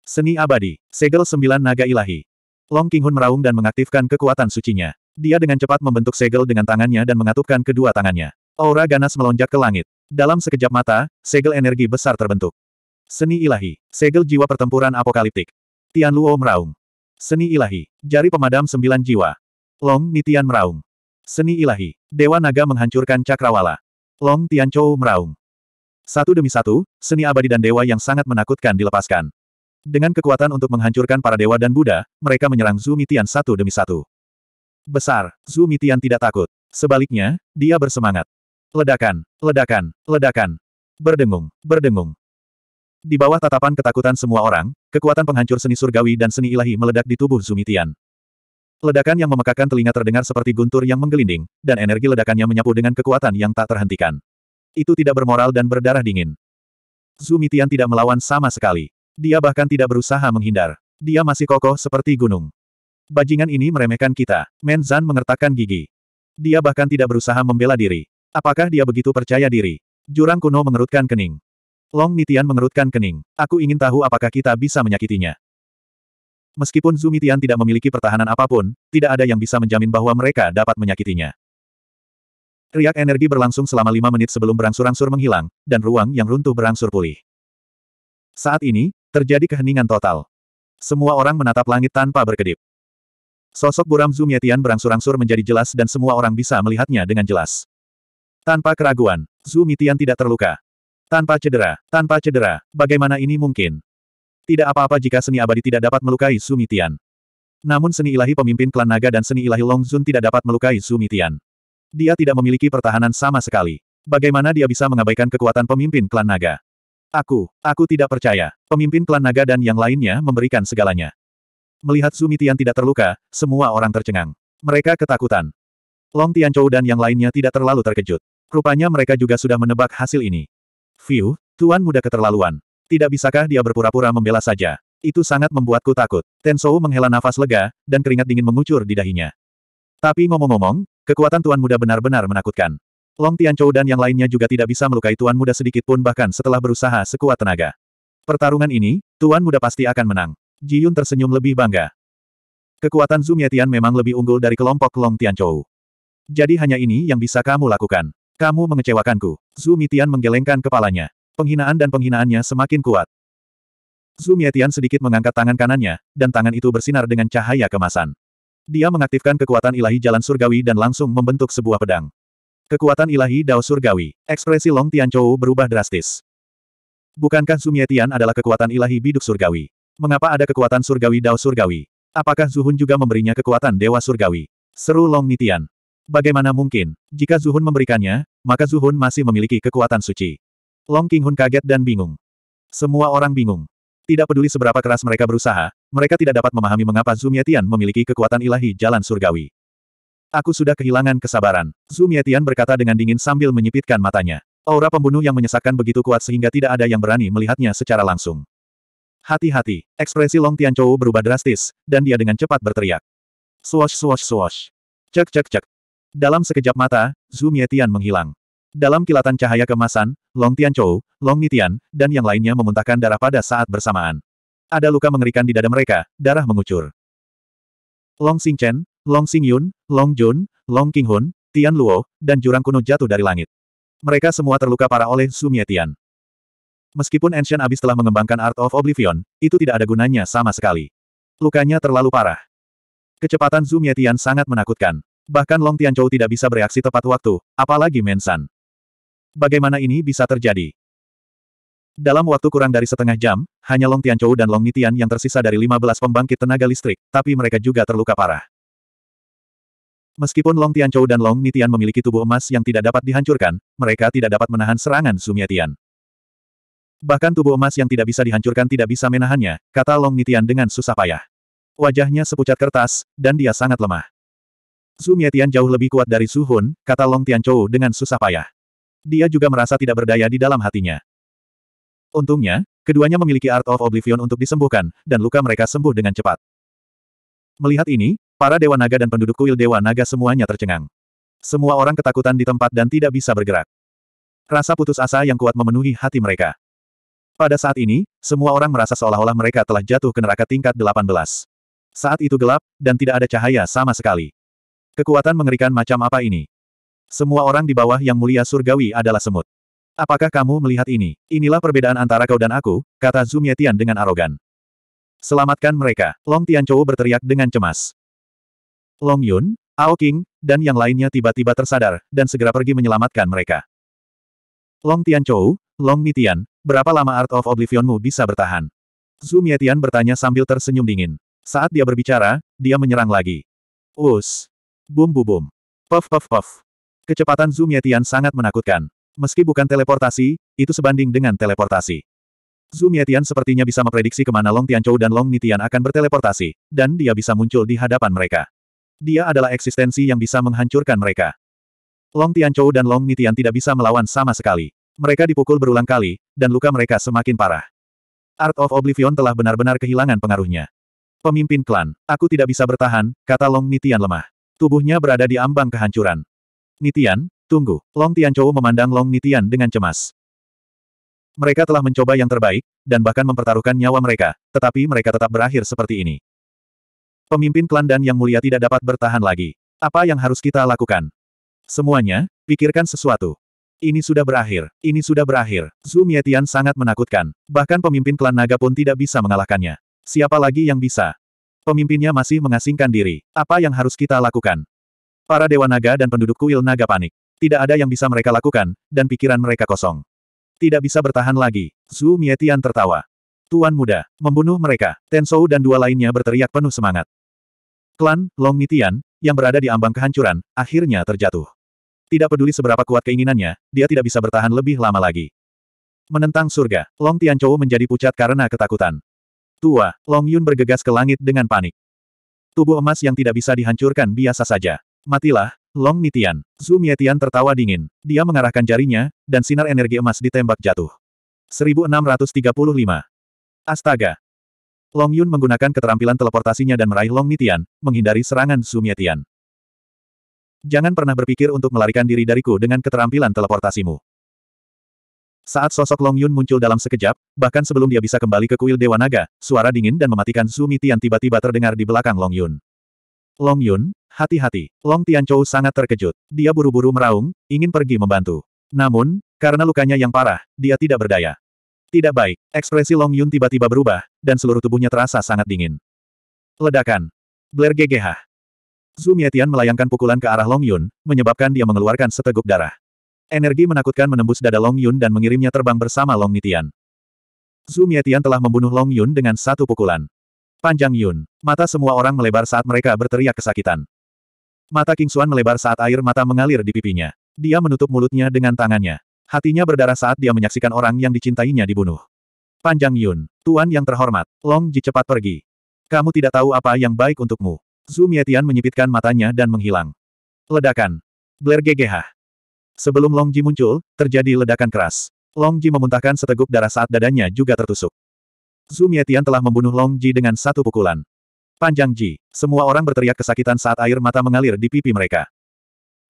Seni abadi. Segel sembilan naga ilahi. Long Qinghun meraung dan mengaktifkan kekuatan sucinya. Dia dengan cepat membentuk segel dengan tangannya dan mengatupkan kedua tangannya. Aura ganas melonjak ke langit. Dalam sekejap mata, segel energi besar terbentuk. Seni ilahi. Segel jiwa pertempuran apokaliptik. Tian Luo meraung. Seni ilahi. Jari pemadam sembilan jiwa. Long Nitian meraung. Seni ilahi. Dewa naga menghancurkan cakrawala. Long Tianchou meraung. Satu demi satu, seni abadi dan dewa yang sangat menakutkan dilepaskan. Dengan kekuatan untuk menghancurkan para dewa dan Buddha, mereka menyerang Zhu Mitian satu demi satu. Besar, Zhu Mitian tidak takut. Sebaliknya, dia bersemangat. Ledakan, ledakan, ledakan. Berdengung, berdengung. Di bawah tatapan ketakutan semua orang, kekuatan penghancur seni surgawi dan seni ilahi meledak di tubuh Mitian. Ledakan yang memekakan telinga terdengar seperti guntur yang menggelinding, dan energi ledakannya menyapu dengan kekuatan yang tak terhentikan. Itu tidak bermoral dan berdarah dingin. Zumitian tidak melawan sama sekali. Dia bahkan tidak berusaha menghindar. Dia masih kokoh seperti gunung. Bajingan ini meremehkan kita. Menzan mengertakkan gigi. Dia bahkan tidak berusaha membela diri. Apakah dia begitu percaya diri? Jurang kuno mengerutkan kening. Long Nitian mengerutkan kening. Aku ingin tahu apakah kita bisa menyakitinya. Meskipun Zumitian tidak memiliki pertahanan apapun, tidak ada yang bisa menjamin bahwa mereka dapat menyakitinya. Riak energi berlangsung selama lima menit sebelum berangsur-angsur menghilang, dan ruang yang runtuh berangsur pulih. Saat ini, terjadi keheningan total. Semua orang menatap langit tanpa berkedip. Sosok buram Zumietian berangsur-angsur menjadi jelas dan semua orang bisa melihatnya dengan jelas. Tanpa keraguan, Zumitian tidak terluka. Tanpa cedera, tanpa cedera, bagaimana ini mungkin? Tidak apa-apa jika seni abadi tidak dapat melukai Sumitian. Namun seni ilahi pemimpin klan naga dan seni ilahi Longzun tidak dapat melukai Sumitian. Dia tidak memiliki pertahanan sama sekali. Bagaimana dia bisa mengabaikan kekuatan pemimpin klan naga? Aku, aku tidak percaya. Pemimpin klan naga dan yang lainnya memberikan segalanya. Melihat Sumitian tidak terluka, semua orang tercengang. Mereka ketakutan. Long Tianchou dan yang lainnya tidak terlalu terkejut. Rupanya mereka juga sudah menebak hasil ini. View, Tuan muda keterlaluan. Tidak bisakah dia berpura-pura membela saja? Itu sangat membuatku takut. Tensou menghela nafas lega, dan keringat dingin mengucur di dahinya. Tapi ngomong-ngomong, kekuatan Tuan Muda benar-benar menakutkan. Long Tianchou dan yang lainnya juga tidak bisa melukai Tuan Muda sedikit pun bahkan setelah berusaha sekuat tenaga. Pertarungan ini, Tuan Muda pasti akan menang. Ji Yun tersenyum lebih bangga. Kekuatan Zhu Mietian memang lebih unggul dari kelompok Long Tianchou. Jadi hanya ini yang bisa kamu lakukan. Kamu mengecewakanku. Zhu Mietian menggelengkan kepalanya. Penghinaan dan penghinaannya semakin kuat. Zhu Mietian sedikit mengangkat tangan kanannya, dan tangan itu bersinar dengan cahaya kemasan. Dia mengaktifkan kekuatan ilahi jalan surgawi dan langsung membentuk sebuah pedang. Kekuatan ilahi Dao Surgawi, ekspresi Long Tianchou berubah drastis. Bukankah Zhu Mietian adalah kekuatan ilahi biduk surgawi? Mengapa ada kekuatan surgawi Dao Surgawi? Apakah Zuhun juga memberinya kekuatan Dewa Surgawi? Seru Long Nitian. Bagaimana mungkin? Jika Zuhun memberikannya, maka Zuhun masih memiliki kekuatan suci. Long King Hun kaget dan bingung. Semua orang bingung. Tidak peduli seberapa keras mereka berusaha, mereka tidak dapat memahami mengapa Zumietian memiliki kekuatan ilahi jalan surgawi. Aku sudah kehilangan kesabaran. Zumietian berkata dengan dingin sambil menyipitkan matanya. Aura pembunuh yang menyesakkan begitu kuat sehingga tidak ada yang berani melihatnya secara langsung. Hati-hati, ekspresi Long Tianchou berubah drastis, dan dia dengan cepat berteriak. Swash swash swash. Cek cek cek. Dalam sekejap mata, Zhu menghilang. Dalam kilatan cahaya kemasan, Long Tianchou, Long Nitian, dan yang lainnya memuntahkan darah pada saat bersamaan. Ada luka mengerikan di dada mereka, darah mengucur. Long Xingchen, Long Xingyun, Long Jun, Long Qinghun, Tian Luo, dan jurang kuno jatuh dari langit. Mereka semua terluka parah oleh Sumie Tian. Meskipun Ancient Abyss telah mengembangkan Art of Oblivion, itu tidak ada gunanya sama sekali. Lukanya terlalu parah. Kecepatan Zumie Tian sangat menakutkan. Bahkan Long Tianchou tidak bisa bereaksi tepat waktu, apalagi Mensan. Bagaimana ini bisa terjadi? Dalam waktu kurang dari setengah jam, hanya Long Tianchou dan Long Nitian yang tersisa dari 15 pembangkit tenaga listrik, tapi mereka juga terluka parah. Meskipun Long Tianchou dan Long Nitian memiliki tubuh emas yang tidak dapat dihancurkan, mereka tidak dapat menahan serangan Sumiatian. Bahkan tubuh emas yang tidak bisa dihancurkan tidak bisa menahannya, kata Long Nitian dengan susah payah. Wajahnya sepucat kertas, dan dia sangat lemah. Sumiatian jauh lebih kuat dari Su kata Long Tianchou dengan susah payah dia juga merasa tidak berdaya di dalam hatinya. Untungnya, keduanya memiliki Art of Oblivion untuk disembuhkan, dan luka mereka sembuh dengan cepat. Melihat ini, para Dewa Naga dan penduduk kuil Dewa Naga semuanya tercengang. Semua orang ketakutan di tempat dan tidak bisa bergerak. Rasa putus asa yang kuat memenuhi hati mereka. Pada saat ini, semua orang merasa seolah-olah mereka telah jatuh ke neraka tingkat 18. Saat itu gelap, dan tidak ada cahaya sama sekali. Kekuatan mengerikan macam apa ini? Semua orang di bawah yang mulia surgawi adalah semut. Apakah kamu melihat ini? Inilah perbedaan antara kau dan aku, kata Zumye Tian dengan arogan. Selamatkan mereka. Long Tianchou berteriak dengan cemas. Long Yun, Ao King, dan yang lainnya tiba-tiba tersadar, dan segera pergi menyelamatkan mereka. Long Tianchou, Long Nitian, berapa lama Art of Oblivionmu bisa bertahan? Zumye Tian bertanya sambil tersenyum dingin. Saat dia berbicara, dia menyerang lagi. Us. Bum bum bum. Puff puff puff. Kecepatan Zhu Mietian sangat menakutkan. Meski bukan teleportasi, itu sebanding dengan teleportasi. Zhu Mietian sepertinya bisa memprediksi kemana Long Tianchou dan Long Nitian akan berteleportasi, dan dia bisa muncul di hadapan mereka. Dia adalah eksistensi yang bisa menghancurkan mereka. Long Tianchou dan Long Nitian tidak bisa melawan sama sekali. Mereka dipukul berulang kali, dan luka mereka semakin parah. Art of Oblivion telah benar-benar kehilangan pengaruhnya. Pemimpin klan, aku tidak bisa bertahan, kata Long Nitian lemah. Tubuhnya berada di ambang kehancuran. Nitian, tunggu. Long Tianchou memandang Long Nitian dengan cemas. Mereka telah mencoba yang terbaik, dan bahkan mempertaruhkan nyawa mereka, tetapi mereka tetap berakhir seperti ini. Pemimpin klan dan yang mulia tidak dapat bertahan lagi. Apa yang harus kita lakukan? Semuanya, pikirkan sesuatu. Ini sudah berakhir, ini sudah berakhir. Zhu Mietian sangat menakutkan. Bahkan pemimpin klan naga pun tidak bisa mengalahkannya. Siapa lagi yang bisa? Pemimpinnya masih mengasingkan diri. Apa yang harus kita lakukan? Para dewa naga dan penduduk kuil naga panik. Tidak ada yang bisa mereka lakukan, dan pikiran mereka kosong. Tidak bisa bertahan lagi. Zhu Mietian tertawa. Tuan muda, membunuh mereka. Tensou dan dua lainnya berteriak penuh semangat. Klan, Long Mitian, yang berada di ambang kehancuran, akhirnya terjatuh. Tidak peduli seberapa kuat keinginannya, dia tidak bisa bertahan lebih lama lagi. Menentang surga, Long Tianchou menjadi pucat karena ketakutan. Tua, Long Yun bergegas ke langit dengan panik. Tubuh emas yang tidak bisa dihancurkan biasa saja. Matilah, Long Mitian. Zhu Mietian tertawa dingin. Dia mengarahkan jarinya, dan sinar energi emas ditembak jatuh. 1635. Astaga. Long Yun menggunakan keterampilan teleportasinya dan meraih Long Mitian, menghindari serangan Zhu Mietian. Jangan pernah berpikir untuk melarikan diri dariku dengan keterampilan teleportasimu. Saat sosok Long Yun muncul dalam sekejap, bahkan sebelum dia bisa kembali ke kuil Dewa Naga, suara dingin dan mematikan Zumi Tian tiba-tiba terdengar di belakang Long Yun. Long Yun, hati-hati. Long Tianchou sangat terkejut. Dia buru-buru meraung, ingin pergi membantu. Namun, karena lukanya yang parah, dia tidak berdaya. Tidak baik, ekspresi Long Yun tiba-tiba berubah, dan seluruh tubuhnya terasa sangat dingin. Ledakan. Blair GGH. Zhu Mietian melayangkan pukulan ke arah Long Yun, menyebabkan dia mengeluarkan seteguk darah. Energi menakutkan menembus dada Long Yun dan mengirimnya terbang bersama Long Nitian. Zhu Mietian telah membunuh Long Yun dengan satu pukulan. Panjang Yun. Mata semua orang melebar saat mereka berteriak kesakitan. Mata King Xuan melebar saat air mata mengalir di pipinya. Dia menutup mulutnya dengan tangannya. Hatinya berdarah saat dia menyaksikan orang yang dicintainya dibunuh. Panjang Yun, Tuan yang terhormat, Long Ji cepat pergi. Kamu tidak tahu apa yang baik untukmu. Zhu Mietian menyipitkan matanya dan menghilang. Ledakan. Blair gegehah. Sebelum Long Ji muncul, terjadi ledakan keras. Long Ji memuntahkan seteguk darah saat dadanya juga tertusuk. Zhu Mietian telah membunuh Long Ji dengan satu pukulan. Panjang Ji, semua orang berteriak kesakitan saat air mata mengalir di pipi mereka.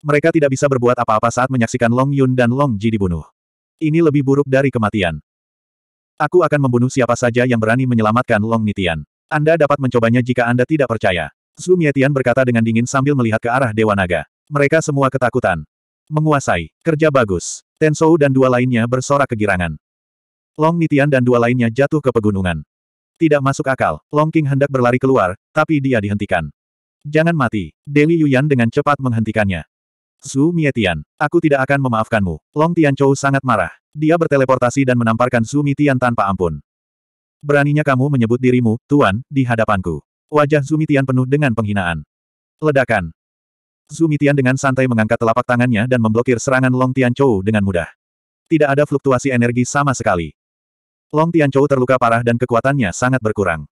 Mereka tidak bisa berbuat apa-apa saat menyaksikan Long Yun dan Long Ji dibunuh. Ini lebih buruk dari kematian. Aku akan membunuh siapa saja yang berani menyelamatkan Long Nitian. Anda dapat mencobanya jika Anda tidak percaya. Zhu Mietian berkata dengan dingin sambil melihat ke arah Dewa Naga. Mereka semua ketakutan. Menguasai. Kerja bagus. Tensou dan dua lainnya bersorak kegirangan. Long Nitian dan dua lainnya jatuh ke pegunungan. Tidak masuk akal, Long King hendak berlari keluar, tapi dia dihentikan. Jangan mati, Deli Yuyan dengan cepat menghentikannya. Zhu Mietian, aku tidak akan memaafkanmu. Long Tianchou sangat marah. Dia berteleportasi dan menamparkan Zhu Mietian tanpa ampun. Beraninya kamu menyebut dirimu, Tuan, di hadapanku. Wajah Zhu Mietian penuh dengan penghinaan. Ledakan. Zhu Mietian dengan santai mengangkat telapak tangannya dan memblokir serangan Long Tianchou dengan mudah. Tidak ada fluktuasi energi sama sekali. Long Tianchou terluka parah dan kekuatannya sangat berkurang.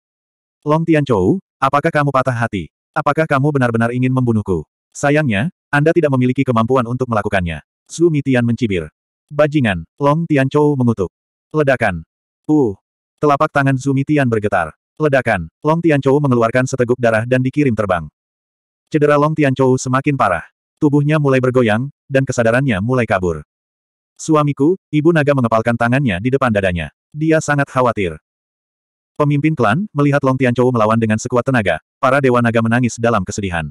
Long Tianchou, apakah kamu patah hati? Apakah kamu benar-benar ingin membunuhku? Sayangnya, Anda tidak memiliki kemampuan untuk melakukannya. Su Mitian mencibir. Bajingan, Long Tianchou mengutuk. Ledakan. Uh. Telapak tangan Su Mitian bergetar. Ledakan, Long Tianchou mengeluarkan seteguk darah dan dikirim terbang. Cedera Long Tianchou semakin parah. Tubuhnya mulai bergoyang, dan kesadarannya mulai kabur. Suamiku, ibu naga mengepalkan tangannya di depan dadanya. Dia sangat khawatir. Pemimpin klan, melihat Long Tianchou melawan dengan sekuat tenaga, para dewa naga menangis dalam kesedihan.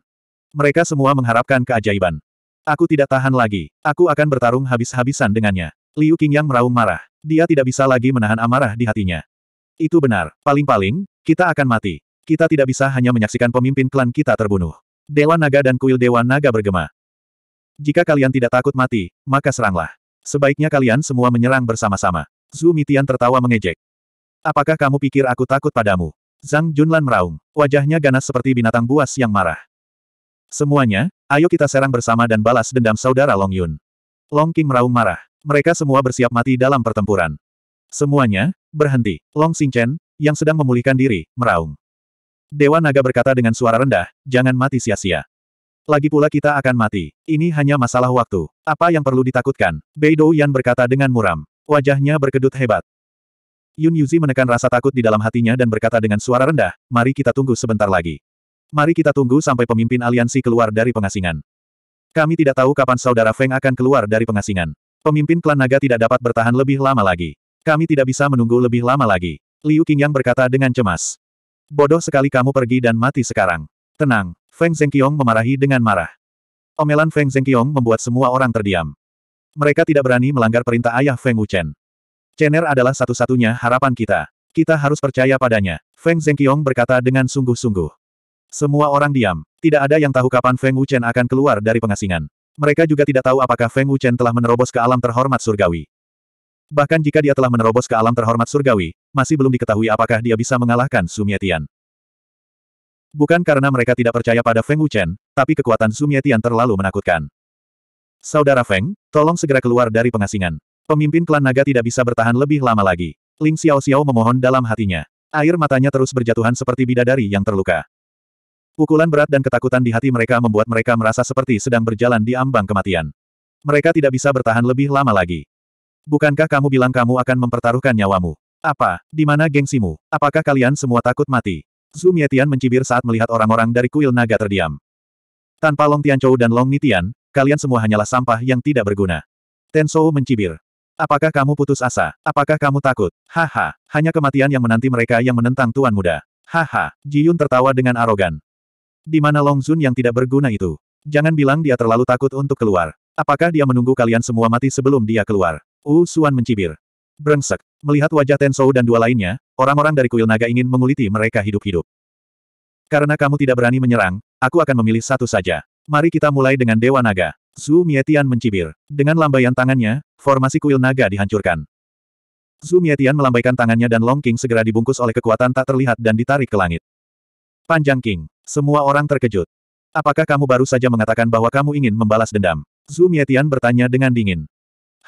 Mereka semua mengharapkan keajaiban. Aku tidak tahan lagi. Aku akan bertarung habis-habisan dengannya. Liu Qingyang meraung marah. Dia tidak bisa lagi menahan amarah di hatinya. Itu benar. Paling-paling, kita akan mati. Kita tidak bisa hanya menyaksikan pemimpin klan kita terbunuh. Dewa Naga dan Kuil Dewa Naga bergema. Jika kalian tidak takut mati, maka seranglah. Sebaiknya kalian semua menyerang bersama-sama. Zhu Mitian tertawa mengejek. Apakah kamu pikir aku takut padamu? Zhang Junlan meraung. Wajahnya ganas seperti binatang buas yang marah. Semuanya, ayo kita serang bersama dan balas dendam saudara Long Yun. Long King meraung marah. Mereka semua bersiap mati dalam pertempuran. Semuanya, berhenti. Long Xingchen, yang sedang memulihkan diri, meraung. Dewa Naga berkata dengan suara rendah, jangan mati sia-sia. Lagi pula kita akan mati. Ini hanya masalah waktu. Apa yang perlu ditakutkan? Beidou Yan berkata dengan muram. Wajahnya berkedut hebat. Yun Yuzi menekan rasa takut di dalam hatinya dan berkata dengan suara rendah, mari kita tunggu sebentar lagi. Mari kita tunggu sampai pemimpin aliansi keluar dari pengasingan. Kami tidak tahu kapan saudara Feng akan keluar dari pengasingan. Pemimpin klan naga tidak dapat bertahan lebih lama lagi. Kami tidak bisa menunggu lebih lama lagi. Liu Qingyang berkata dengan cemas. Bodoh sekali kamu pergi dan mati sekarang. Tenang, Feng Zhengqiong memarahi dengan marah. Omelan Feng Zhengqiong membuat semua orang terdiam. Mereka tidak berani melanggar perintah ayah Feng Wuchen. Chener adalah satu-satunya harapan kita. Kita harus percaya padanya. Feng Zhengqiong berkata dengan sungguh-sungguh. Semua orang diam. Tidak ada yang tahu kapan Feng Wuchen akan keluar dari pengasingan. Mereka juga tidak tahu apakah Feng Wuchen telah menerobos ke alam terhormat surgawi. Bahkan jika dia telah menerobos ke alam terhormat surgawi, masih belum diketahui apakah dia bisa mengalahkan Sumietian. Bukan karena mereka tidak percaya pada Feng Wuchen, tapi kekuatan Sumietian terlalu menakutkan. Saudara Feng, tolong segera keluar dari pengasingan. Pemimpin klan naga tidak bisa bertahan lebih lama lagi. Ling Xiao-Xiao memohon dalam hatinya. Air matanya terus berjatuhan seperti bidadari yang terluka. Pukulan berat dan ketakutan di hati mereka membuat mereka merasa seperti sedang berjalan di ambang kematian. Mereka tidak bisa bertahan lebih lama lagi. Bukankah kamu bilang kamu akan mempertaruhkan nyawamu? Apa? Di mana gengsimu? Apakah kalian semua takut mati? Zhu Mietian mencibir saat melihat orang-orang dari kuil naga terdiam. Tanpa Long Tianchou dan Long Nitian, Kalian semua hanyalah sampah yang tidak berguna. Tensou mencibir. Apakah kamu putus asa? Apakah kamu takut? Haha, hanya kematian yang menanti mereka yang menentang tuan muda. Haha, Ji Yun tertawa dengan arogan. Di mana Long Longzun yang tidak berguna itu? Jangan bilang dia terlalu takut untuk keluar. Apakah dia menunggu kalian semua mati sebelum dia keluar? U Suan mencibir. Brengsek. Melihat wajah Tensou dan dua lainnya, orang-orang dari kuil naga ingin menguliti mereka hidup-hidup. Karena kamu tidak berani menyerang, aku akan memilih satu saja. Mari kita mulai dengan Dewa Naga. Zhu Mietian mencibir. Dengan lambaian tangannya, formasi kuil naga dihancurkan. Zhu Mietian melambaikan tangannya dan Long King segera dibungkus oleh kekuatan tak terlihat dan ditarik ke langit. Panjang King. Semua orang terkejut. Apakah kamu baru saja mengatakan bahwa kamu ingin membalas dendam? Zhu Mietian bertanya dengan dingin.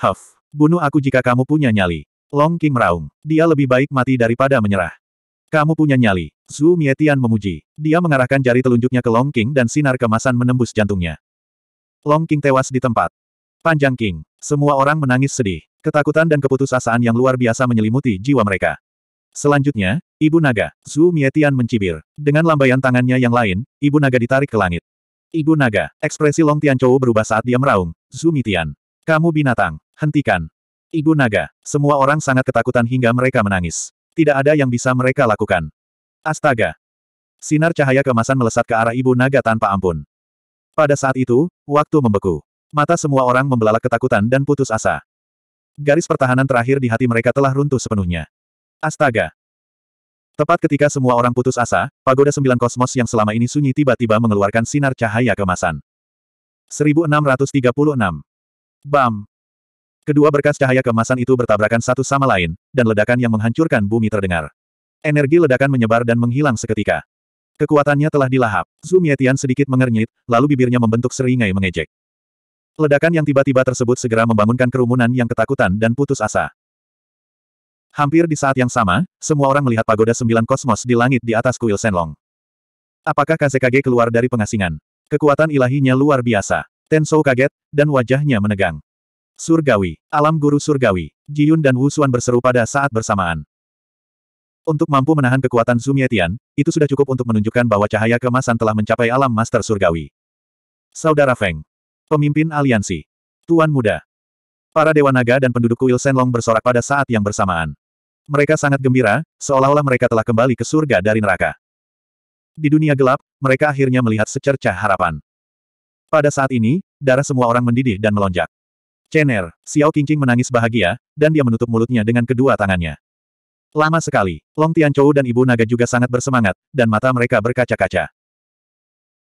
Huff. Bunuh aku jika kamu punya nyali. Long King meraung. Dia lebih baik mati daripada menyerah. Kamu punya nyali. Zhu Mietian memuji. Dia mengarahkan jari telunjuknya ke Long King dan sinar kemasan menembus jantungnya. Long King tewas di tempat. Panjang King. Semua orang menangis sedih. Ketakutan dan keputusasaan yang luar biasa menyelimuti jiwa mereka. Selanjutnya, Ibu Naga. Zhu Mietian mencibir. Dengan lambaian tangannya yang lain, Ibu Naga ditarik ke langit. Ibu Naga. Ekspresi Long Tianchou berubah saat dia meraung. Zhu Mietian. Kamu binatang. Hentikan. Ibu Naga. Semua orang sangat ketakutan hingga mereka menangis. Tidak ada yang bisa mereka lakukan. Astaga! Sinar cahaya kemasan melesat ke arah ibu naga tanpa ampun. Pada saat itu, waktu membeku. Mata semua orang membelalak ketakutan dan putus asa. Garis pertahanan terakhir di hati mereka telah runtuh sepenuhnya. Astaga! Tepat ketika semua orang putus asa, pagoda sembilan kosmos yang selama ini sunyi tiba-tiba mengeluarkan sinar cahaya kemasan. 1636. Bam! Kedua berkas cahaya kemasan itu bertabrakan satu sama lain, dan ledakan yang menghancurkan bumi terdengar. Energi ledakan menyebar dan menghilang seketika. Kekuatannya telah dilahap. Zhu Mietian sedikit mengernyit, lalu bibirnya membentuk seringai mengejek. Ledakan yang tiba-tiba tersebut segera membangunkan kerumunan yang ketakutan dan putus asa. Hampir di saat yang sama, semua orang melihat pagoda sembilan kosmos di langit di atas kuil Senlong. Apakah Kazekage keluar dari pengasingan? Kekuatan ilahinya luar biasa. Tensou kaget, dan wajahnya menegang. Surgawi, alam guru surgawi, Jiyun dan Wusuan berseru pada saat bersamaan. Untuk mampu menahan kekuatan Zumietian, itu sudah cukup untuk menunjukkan bahwa cahaya kemasan telah mencapai alam master surgawi. Saudara Feng. Pemimpin aliansi. Tuan muda. Para Dewa Naga dan penduduk kuil Senlong bersorak pada saat yang bersamaan. Mereka sangat gembira, seolah-olah mereka telah kembali ke surga dari neraka. Di dunia gelap, mereka akhirnya melihat secercah harapan. Pada saat ini, darah semua orang mendidih dan melonjak. Cener, Xiao Qingqing menangis bahagia, dan dia menutup mulutnya dengan kedua tangannya. Lama sekali, Long Tianchou dan Ibu Naga juga sangat bersemangat, dan mata mereka berkaca-kaca.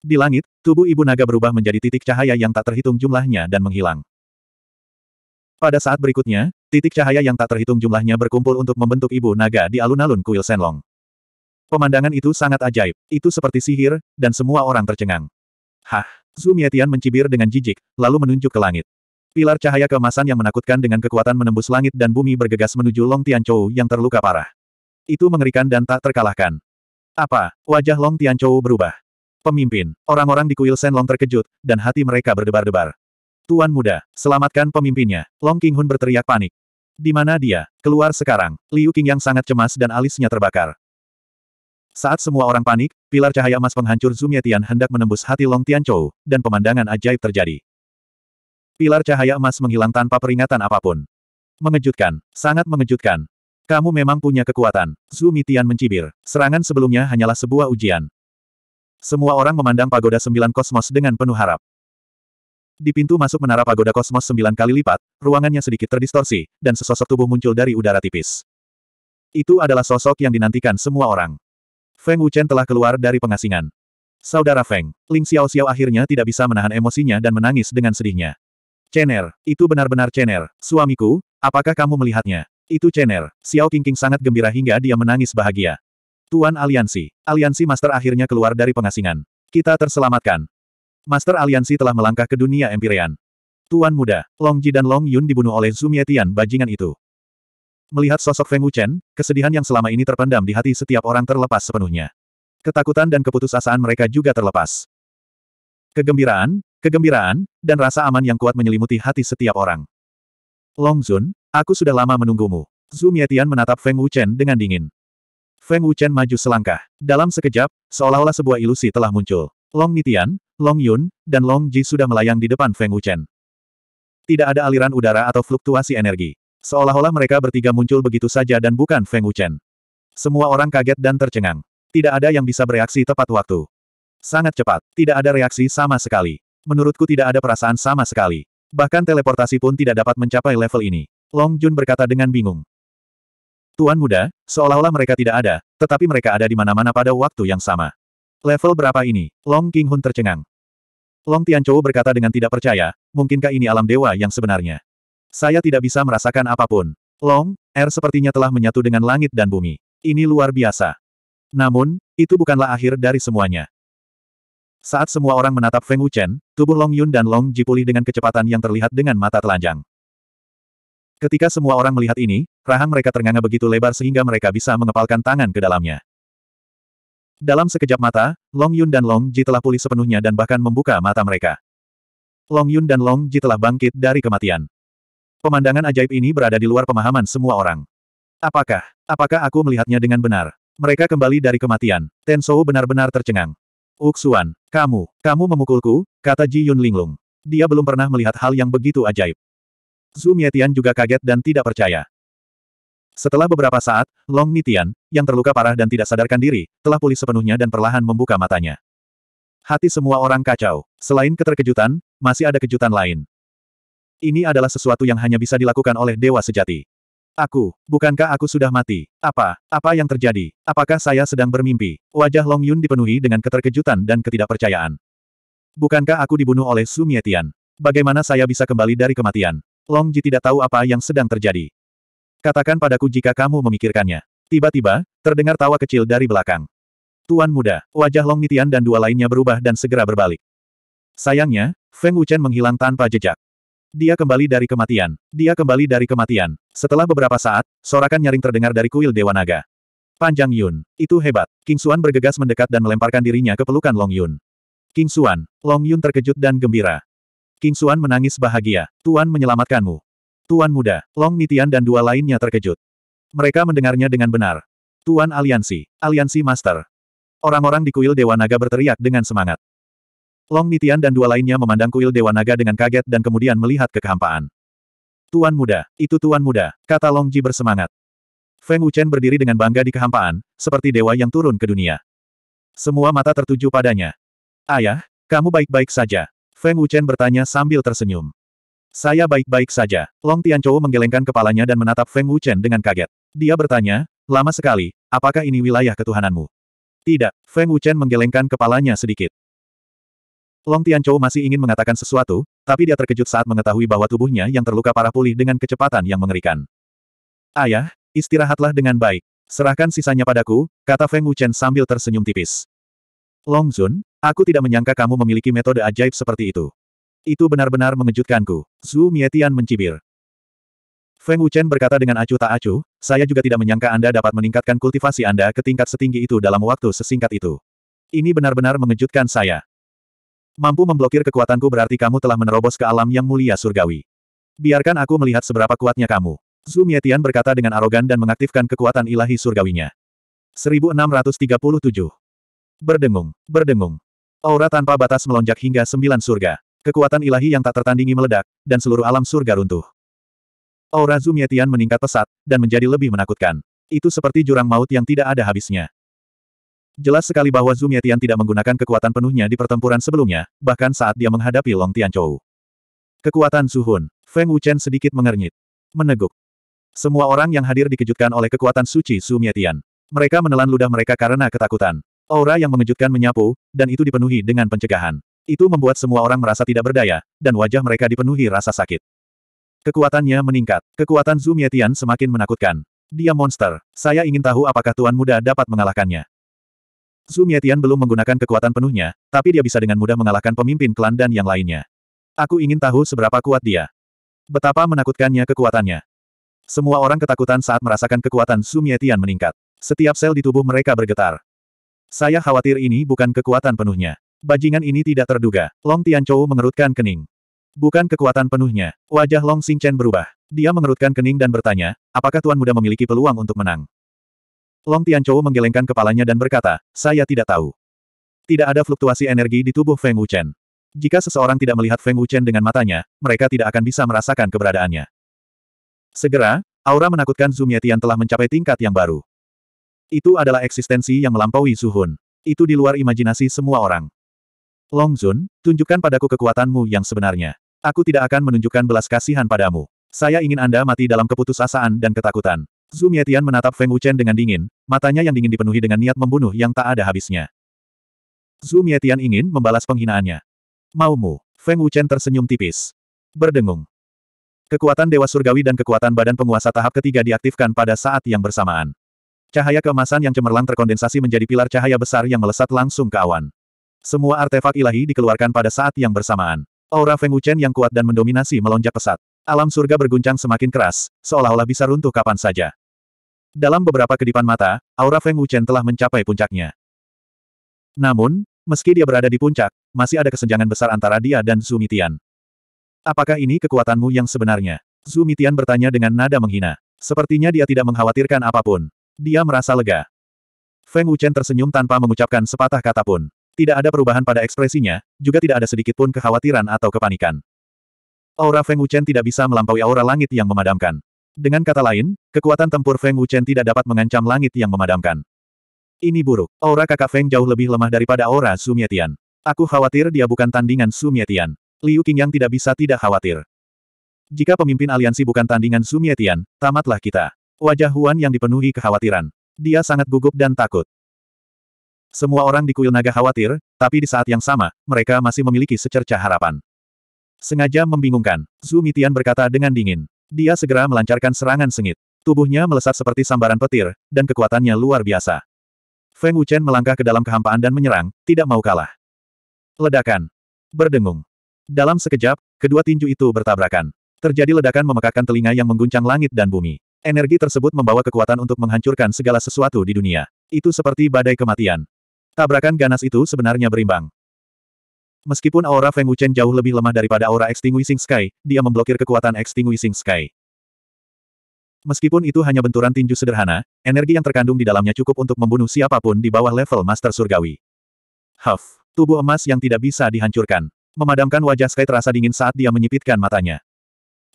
Di langit, tubuh Ibu Naga berubah menjadi titik cahaya yang tak terhitung jumlahnya dan menghilang. Pada saat berikutnya, titik cahaya yang tak terhitung jumlahnya berkumpul untuk membentuk Ibu Naga di alun-alun kuil Senlong. Pemandangan itu sangat ajaib, itu seperti sihir, dan semua orang tercengang. Hah, Zhu Mietian mencibir dengan jijik, lalu menunjuk ke langit. Pilar cahaya keemasan yang menakutkan dengan kekuatan menembus langit dan bumi bergegas menuju Long Tianchou yang terluka parah. Itu mengerikan dan tak terkalahkan. Apa? Wajah Long Tianchou berubah. Pemimpin, orang-orang di kuil Senlong terkejut, dan hati mereka berdebar-debar. Tuan muda, selamatkan pemimpinnya. Long King Hun berteriak panik. Di mana dia? Keluar sekarang. Liu King yang sangat cemas dan alisnya terbakar. Saat semua orang panik, pilar cahaya emas penghancur Tian hendak menembus hati Long Tianchou, dan pemandangan ajaib terjadi. Pilar cahaya emas menghilang tanpa peringatan apapun. Mengejutkan, sangat mengejutkan. Kamu memang punya kekuatan. Zhu Mitian mencibir. Serangan sebelumnya hanyalah sebuah ujian. Semua orang memandang pagoda sembilan kosmos dengan penuh harap. Di pintu masuk menara pagoda kosmos sembilan kali lipat, ruangannya sedikit terdistorsi, dan sesosok tubuh muncul dari udara tipis. Itu adalah sosok yang dinantikan semua orang. Feng Wuchen telah keluar dari pengasingan. Saudara Feng, Ling Xiao Xiao akhirnya tidak bisa menahan emosinya dan menangis dengan sedihnya. Cener, itu benar-benar Cener, suamiku, apakah kamu melihatnya? Itu Cener, Xiao Qingqing sangat gembira hingga dia menangis bahagia. Tuan Aliansi, Aliansi Master akhirnya keluar dari pengasingan. Kita terselamatkan. Master Aliansi telah melangkah ke dunia Empyrean. Tuan muda, Long Ji dan Long Yun dibunuh oleh Zumietian bajingan itu. Melihat sosok Feng Wuchen, kesedihan yang selama ini terpendam di hati setiap orang terlepas sepenuhnya. Ketakutan dan keputusasaan mereka juga terlepas. Kegembiraan, Kegembiraan, dan rasa aman yang kuat menyelimuti hati setiap orang. Long Zun, aku sudah lama menunggumu. Zhu Mietian menatap Feng Wuchen dengan dingin. Feng Wuchen maju selangkah. Dalam sekejap, seolah-olah sebuah ilusi telah muncul. Long Nitian, Long Yun, dan Long Ji sudah melayang di depan Feng Wuchen. Tidak ada aliran udara atau fluktuasi energi. Seolah-olah mereka bertiga muncul begitu saja dan bukan Feng Wuchen. Semua orang kaget dan tercengang. Tidak ada yang bisa bereaksi tepat waktu. Sangat cepat, tidak ada reaksi sama sekali. Menurutku tidak ada perasaan sama sekali. Bahkan teleportasi pun tidak dapat mencapai level ini. Long Jun berkata dengan bingung. Tuan muda, seolah-olah mereka tidak ada, tetapi mereka ada di mana-mana pada waktu yang sama. Level berapa ini? Long King Hun tercengang. Long Tianchou berkata dengan tidak percaya, mungkinkah ini alam dewa yang sebenarnya? Saya tidak bisa merasakan apapun. Long, air sepertinya telah menyatu dengan langit dan bumi. Ini luar biasa. Namun, itu bukanlah akhir dari semuanya. Saat semua orang menatap Feng Wuchen, tubuh Long Yun dan Long Ji pulih dengan kecepatan yang terlihat dengan mata telanjang. Ketika semua orang melihat ini, rahang mereka ternganga begitu lebar sehingga mereka bisa mengepalkan tangan ke dalamnya. Dalam sekejap mata, Long Yun dan Long Ji telah pulih sepenuhnya dan bahkan membuka mata mereka. Long Yun dan Long Ji telah bangkit dari kematian. Pemandangan ajaib ini berada di luar pemahaman semua orang. Apakah, apakah aku melihatnya dengan benar? Mereka kembali dari kematian. Tensou benar-benar tercengang. Uksuan, kamu, kamu memukulku, kata Ji Yun Linglung. Dia belum pernah melihat hal yang begitu ajaib. Zhu Mietian juga kaget dan tidak percaya. Setelah beberapa saat, Long Nitian, yang terluka parah dan tidak sadarkan diri, telah pulih sepenuhnya dan perlahan membuka matanya. Hati semua orang kacau. Selain keterkejutan, masih ada kejutan lain. Ini adalah sesuatu yang hanya bisa dilakukan oleh dewa sejati. Aku, bukankah aku sudah mati? Apa, apa yang terjadi? Apakah saya sedang bermimpi? Wajah Long Yun dipenuhi dengan keterkejutan dan ketidakpercayaan. Bukankah aku dibunuh oleh Su Mietian? Bagaimana saya bisa kembali dari kematian? Long Ji tidak tahu apa yang sedang terjadi. Katakan padaku jika kamu memikirkannya. Tiba-tiba, terdengar tawa kecil dari belakang. Tuan muda, wajah Long Mietian dan dua lainnya berubah dan segera berbalik. Sayangnya, Feng Wuchen menghilang tanpa jejak. Dia kembali dari kematian. Dia kembali dari kematian. Setelah beberapa saat, sorakan nyaring terdengar dari kuil Dewa Naga. Panjang Yun. Itu hebat. King Xuan bergegas mendekat dan melemparkan dirinya ke pelukan Long Yun. King Xuan. Long Yun terkejut dan gembira. King Xuan menangis bahagia. Tuan menyelamatkanmu. Tuan muda. Long Nitian dan dua lainnya terkejut. Mereka mendengarnya dengan benar. Tuan Aliansi. Aliansi Master. Orang-orang di kuil Dewa Naga berteriak dengan semangat. Long Mitian dan dua lainnya memandang kuil Dewa Naga dengan kaget dan kemudian melihat kekehampaan. Tuan muda, itu tuan muda, kata Long Ji bersemangat. Feng Wuchen berdiri dengan bangga di kehampaan, seperti dewa yang turun ke dunia. Semua mata tertuju padanya. Ayah, kamu baik-baik saja. Feng Wuchen bertanya sambil tersenyum. Saya baik-baik saja. Long Tianchou menggelengkan kepalanya dan menatap Feng Wuchen dengan kaget. Dia bertanya, lama sekali, apakah ini wilayah ketuhananmu? Tidak, Feng Wuchen menggelengkan kepalanya sedikit. Long Tianchou masih ingin mengatakan sesuatu, tapi dia terkejut saat mengetahui bahwa tubuhnya yang terluka parah pulih dengan kecepatan yang mengerikan. Ayah, istirahatlah dengan baik. Serahkan sisanya padaku, kata Feng Wuchen sambil tersenyum tipis. Long Zun, aku tidak menyangka kamu memiliki metode ajaib seperti itu. Itu benar-benar mengejutkanku. Zhu Mietian mencibir. Feng Wuchen berkata dengan acuh tak acuh, saya juga tidak menyangka Anda dapat meningkatkan kultivasi Anda ke tingkat setinggi itu dalam waktu sesingkat itu. Ini benar-benar mengejutkan saya. Mampu memblokir kekuatanku berarti kamu telah menerobos ke alam yang mulia surgawi. Biarkan aku melihat seberapa kuatnya kamu. Zhu Mietian berkata dengan arogan dan mengaktifkan kekuatan ilahi surgawinya. 1637. Berdengung, berdengung. Aura tanpa batas melonjak hingga sembilan surga. Kekuatan ilahi yang tak tertandingi meledak, dan seluruh alam surga runtuh. Aura Zhu Mietian meningkat pesat, dan menjadi lebih menakutkan. Itu seperti jurang maut yang tidak ada habisnya. Jelas sekali bahwa Zhu Mietian tidak menggunakan kekuatan penuhnya di pertempuran sebelumnya, bahkan saat dia menghadapi Long Tianchou. Kekuatan Suhun, Feng Wuchen sedikit mengernyit. Meneguk. Semua orang yang hadir dikejutkan oleh kekuatan suci Zhu Mietian. Mereka menelan ludah mereka karena ketakutan. Aura yang mengejutkan menyapu, dan itu dipenuhi dengan pencegahan. Itu membuat semua orang merasa tidak berdaya, dan wajah mereka dipenuhi rasa sakit. Kekuatannya meningkat. Kekuatan Zhu Mietian semakin menakutkan. Dia monster. Saya ingin tahu apakah Tuan Muda dapat mengalahkannya. Su Mietian belum menggunakan kekuatan penuhnya, tapi dia bisa dengan mudah mengalahkan pemimpin klan dan yang lainnya. Aku ingin tahu seberapa kuat dia. Betapa menakutkannya kekuatannya. Semua orang ketakutan saat merasakan kekuatan Su Mietian meningkat. Setiap sel di tubuh mereka bergetar. Saya khawatir ini bukan kekuatan penuhnya. Bajingan ini tidak terduga. Long Tianchou mengerutkan kening. Bukan kekuatan penuhnya. Wajah Long Xingchen berubah. Dia mengerutkan kening dan bertanya, apakah Tuan Muda memiliki peluang untuk menang? Long Tianchou menggelengkan kepalanya dan berkata, saya tidak tahu. Tidak ada fluktuasi energi di tubuh Feng Wuchen. Jika seseorang tidak melihat Feng Wuchen dengan matanya, mereka tidak akan bisa merasakan keberadaannya. Segera, aura menakutkan Zhu Mietian telah mencapai tingkat yang baru. Itu adalah eksistensi yang melampaui Zuhun. Itu di luar imajinasi semua orang. Long Zun, tunjukkan padaku kekuatanmu yang sebenarnya. Aku tidak akan menunjukkan belas kasihan padamu. Saya ingin Anda mati dalam keputusasaan dan ketakutan. Zhu Mietian menatap Feng Wuchen dengan dingin, matanya yang dingin dipenuhi dengan niat membunuh yang tak ada habisnya. Zhu Mietian ingin membalas penghinaannya. Maumu, Feng Wuchen tersenyum tipis. Berdengung. Kekuatan Dewa Surgawi dan kekuatan badan penguasa tahap ketiga diaktifkan pada saat yang bersamaan. Cahaya keemasan yang cemerlang terkondensasi menjadi pilar cahaya besar yang melesat langsung ke awan. Semua artefak ilahi dikeluarkan pada saat yang bersamaan. Aura Feng Wuchen yang kuat dan mendominasi melonjak pesat. Alam surga berguncang semakin keras, seolah-olah bisa runtuh kapan saja. Dalam beberapa kedipan mata, aura Feng Wuchen telah mencapai puncaknya. Namun, meski dia berada di puncak, masih ada kesenjangan besar antara dia dan Mitian. Apakah ini kekuatanmu yang sebenarnya? Mitian bertanya dengan nada menghina. Sepertinya dia tidak mengkhawatirkan apapun. Dia merasa lega. Feng Wuchen tersenyum tanpa mengucapkan sepatah kata pun. Tidak ada perubahan pada ekspresinya, juga tidak ada sedikit pun kekhawatiran atau kepanikan. Aura Feng Wuchen tidak bisa melampaui aura langit yang memadamkan. Dengan kata lain, kekuatan tempur Feng Wuchen tidak dapat mengancam langit yang memadamkan. Ini buruk. Aura kakak Feng jauh lebih lemah daripada aura Sumietian. Aku khawatir dia bukan tandingan Sumietian. Liu yang tidak bisa tidak khawatir. Jika pemimpin aliansi bukan tandingan Sumietian, tamatlah kita. Wajah Huan yang dipenuhi kekhawatiran. Dia sangat gugup dan takut. Semua orang di kuil naga khawatir, tapi di saat yang sama, mereka masih memiliki secerca harapan. Sengaja membingungkan, Zhu Mitian berkata dengan dingin. Dia segera melancarkan serangan sengit. Tubuhnya melesat seperti sambaran petir, dan kekuatannya luar biasa. Feng Wuchen melangkah ke dalam kehampaan dan menyerang, tidak mau kalah. Ledakan. Berdengung. Dalam sekejap, kedua tinju itu bertabrakan. Terjadi ledakan memekakan telinga yang mengguncang langit dan bumi. Energi tersebut membawa kekuatan untuk menghancurkan segala sesuatu di dunia. Itu seperti badai kematian. Tabrakan ganas itu sebenarnya berimbang. Meskipun aura Feng Wuchen jauh lebih lemah daripada aura Extinguishing Sky, dia memblokir kekuatan Extinguishing Sky. Meskipun itu hanya benturan tinju sederhana, energi yang terkandung di dalamnya cukup untuk membunuh siapapun di bawah level Master Surgawi. Huff, tubuh emas yang tidak bisa dihancurkan. Memadamkan wajah Sky terasa dingin saat dia menyipitkan matanya.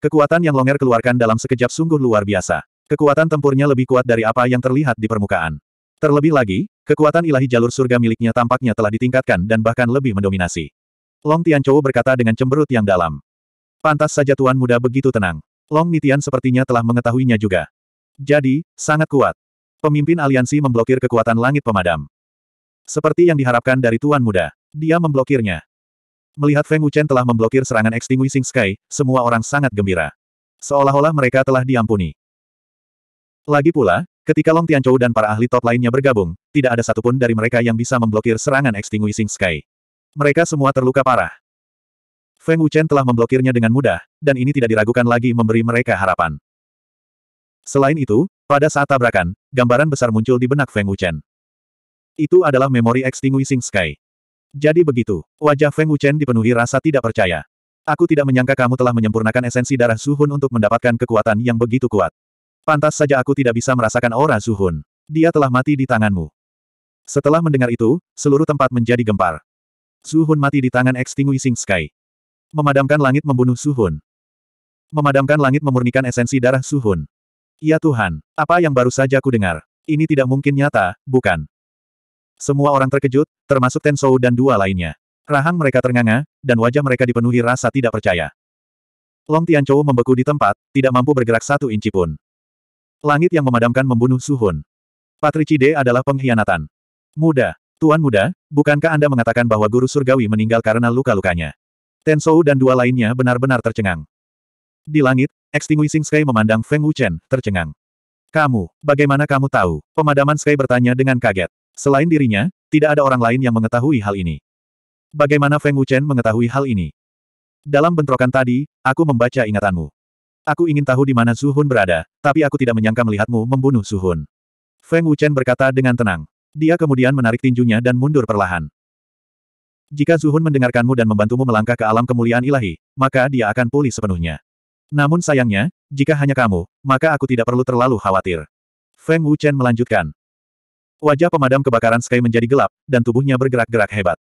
Kekuatan yang Longer keluarkan dalam sekejap sungguh luar biasa. Kekuatan tempurnya lebih kuat dari apa yang terlihat di permukaan. Terlebih lagi, kekuatan ilahi jalur surga miliknya tampaknya telah ditingkatkan dan bahkan lebih mendominasi. Long Tianchou berkata dengan cemberut yang dalam. Pantas saja tuan muda begitu tenang. Long Nitian sepertinya telah mengetahuinya juga. Jadi, sangat kuat. Pemimpin aliansi memblokir kekuatan langit pemadam. Seperti yang diharapkan dari tuan muda, dia memblokirnya. Melihat Feng Wuchen telah memblokir serangan Extinguishing Sky, semua orang sangat gembira. Seolah-olah mereka telah diampuni. Lagi pula, ketika Long Tianchou dan para ahli top lainnya bergabung, tidak ada satupun dari mereka yang bisa memblokir serangan Extinguishing Sky. Mereka semua terluka parah. Feng Wuchen telah memblokirnya dengan mudah, dan ini tidak diragukan lagi memberi mereka harapan. Selain itu, pada saat tabrakan, gambaran besar muncul di benak Feng Wuchen. Itu adalah memori Extinguishing Sky. Jadi begitu, wajah Feng Wuchen dipenuhi rasa tidak percaya. Aku tidak menyangka kamu telah menyempurnakan esensi darah Zuhun untuk mendapatkan kekuatan yang begitu kuat. Pantas saja aku tidak bisa merasakan aura Zuhun. Dia telah mati di tanganmu. Setelah mendengar itu, seluruh tempat menjadi gempar. Suhun mati di tangan Extinguishing Sky. Memadamkan langit membunuh Suhun. Memadamkan langit memurnikan esensi darah Suhun. Ya Tuhan, apa yang baru saja ku dengar? Ini tidak mungkin nyata, bukan? Semua orang terkejut, termasuk Tensou dan dua lainnya. Rahang mereka ternganga, dan wajah mereka dipenuhi rasa tidak percaya. Long Tianchou membeku di tempat, tidak mampu bergerak satu inci pun. Langit yang memadamkan membunuh Suhun. Patricide adalah pengkhianatan. Muda, Tuan muda, bukankah Anda mengatakan bahwa guru surgawi meninggal karena luka-lukanya? Tensou dan dua lainnya benar-benar tercengang. Di langit, Extinguishing Sky memandang Feng Wuchen, tercengang. Kamu, bagaimana kamu tahu? Pemadaman Sky bertanya dengan kaget. Selain dirinya, tidak ada orang lain yang mengetahui hal ini. Bagaimana Feng Wuchen mengetahui hal ini? Dalam bentrokan tadi, aku membaca ingatanmu. Aku ingin tahu di mana Suhun berada, tapi aku tidak menyangka melihatmu membunuh Suhun. Feng Wuchen berkata dengan tenang. Dia kemudian menarik tinjunya dan mundur perlahan. Jika Zuhun mendengarkanmu dan membantumu melangkah ke alam kemuliaan ilahi, maka dia akan pulih sepenuhnya. Namun sayangnya, jika hanya kamu, maka aku tidak perlu terlalu khawatir. Feng Wuchen melanjutkan. Wajah pemadam kebakaran Sky menjadi gelap, dan tubuhnya bergerak-gerak hebat.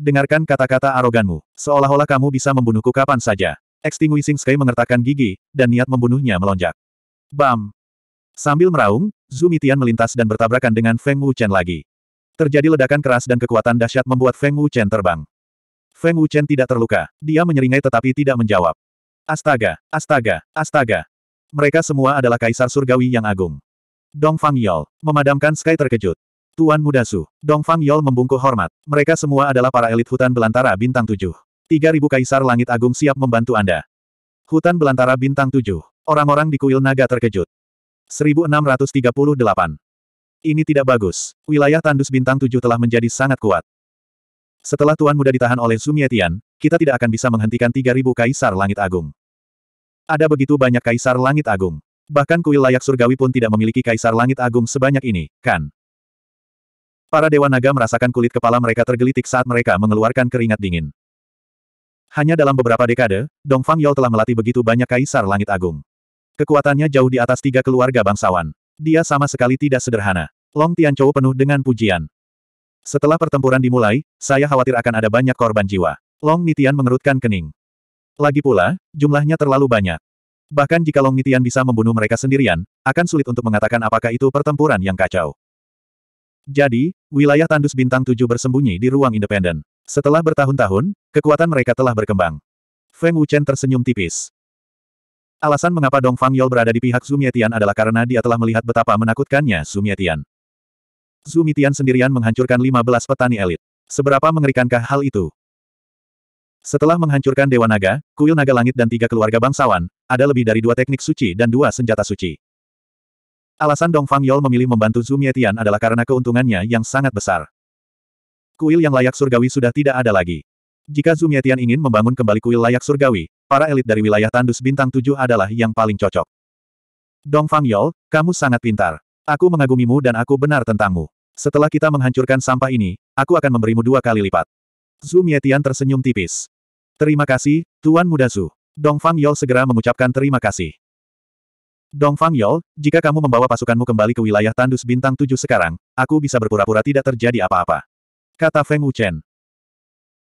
Dengarkan kata-kata aroganmu, seolah-olah kamu bisa membunuhku kapan saja. Extinguishing Sky mengertakkan gigi, dan niat membunuhnya melonjak. Bam! Sambil meraung, Zhu Mitian melintas dan bertabrakan dengan Feng Wuchen lagi. Terjadi ledakan keras dan kekuatan dahsyat membuat Feng Wuchen terbang. Feng Wuchen tidak terluka. Dia menyeringai tetapi tidak menjawab. Astaga, astaga, astaga. Mereka semua adalah kaisar surgawi yang agung. Dong Fang Yol, memadamkan Sky terkejut. Tuan Muda Su, Dong Fang Yol membungkuk hormat. Mereka semua adalah para elit hutan belantara bintang tujuh. Tiga kaisar langit agung siap membantu Anda. Hutan belantara bintang tujuh. Orang-orang di kuil naga terkejut. 1638. Ini tidak bagus. Wilayah tandus bintang tujuh telah menjadi sangat kuat. Setelah Tuan Muda ditahan oleh Sumietian, kita tidak akan bisa menghentikan 3.000 Kaisar Langit Agung. Ada begitu banyak Kaisar Langit Agung. Bahkan kuil layak surgawi pun tidak memiliki Kaisar Langit Agung sebanyak ini, kan? Para Dewa Naga merasakan kulit kepala mereka tergelitik saat mereka mengeluarkan keringat dingin. Hanya dalam beberapa dekade, Dongfang Yol telah melatih begitu banyak Kaisar Langit Agung. Kekuatannya jauh di atas tiga keluarga bangsawan. Dia sama sekali tidak sederhana. Long Tianchou penuh dengan pujian. Setelah pertempuran dimulai, saya khawatir akan ada banyak korban jiwa. Long Nitian mengerutkan kening. Lagi pula, jumlahnya terlalu banyak. Bahkan jika Long Nitian bisa membunuh mereka sendirian, akan sulit untuk mengatakan apakah itu pertempuran yang kacau. Jadi, wilayah tandus bintang tujuh bersembunyi di ruang independen. Setelah bertahun-tahun, kekuatan mereka telah berkembang. Feng Wuchen tersenyum tipis. Alasan mengapa Dong Fang Yol berada di pihak Zumietian adalah karena dia telah melihat betapa menakutkannya Zumietian. Zumietian sendirian menghancurkan 15 petani elit. Seberapa mengerikankah hal itu? Setelah menghancurkan Dewa Naga, Kuil Naga Langit dan tiga keluarga bangsawan, ada lebih dari dua teknik suci dan dua senjata suci. Alasan Dong Fang Yol memilih membantu Zumietian adalah karena keuntungannya yang sangat besar. Kuil yang layak surgawi sudah tidak ada lagi. Jika Zumietian ingin membangun kembali kuil layak surgawi, para elit dari wilayah tandus bintang tujuh adalah yang paling cocok. Dong Fang Yol, kamu sangat pintar. Aku mengagumimu dan aku benar tentangmu. Setelah kita menghancurkan sampah ini, aku akan memberimu dua kali lipat. Zhu Mietian tersenyum tipis. Terima kasih, Tuan Muda Zhu. Dong Fang Yol segera mengucapkan terima kasih. Dong Fang Yol, jika kamu membawa pasukanmu kembali ke wilayah tandus bintang tujuh sekarang, aku bisa berpura-pura tidak terjadi apa-apa. Kata Feng Wuchen.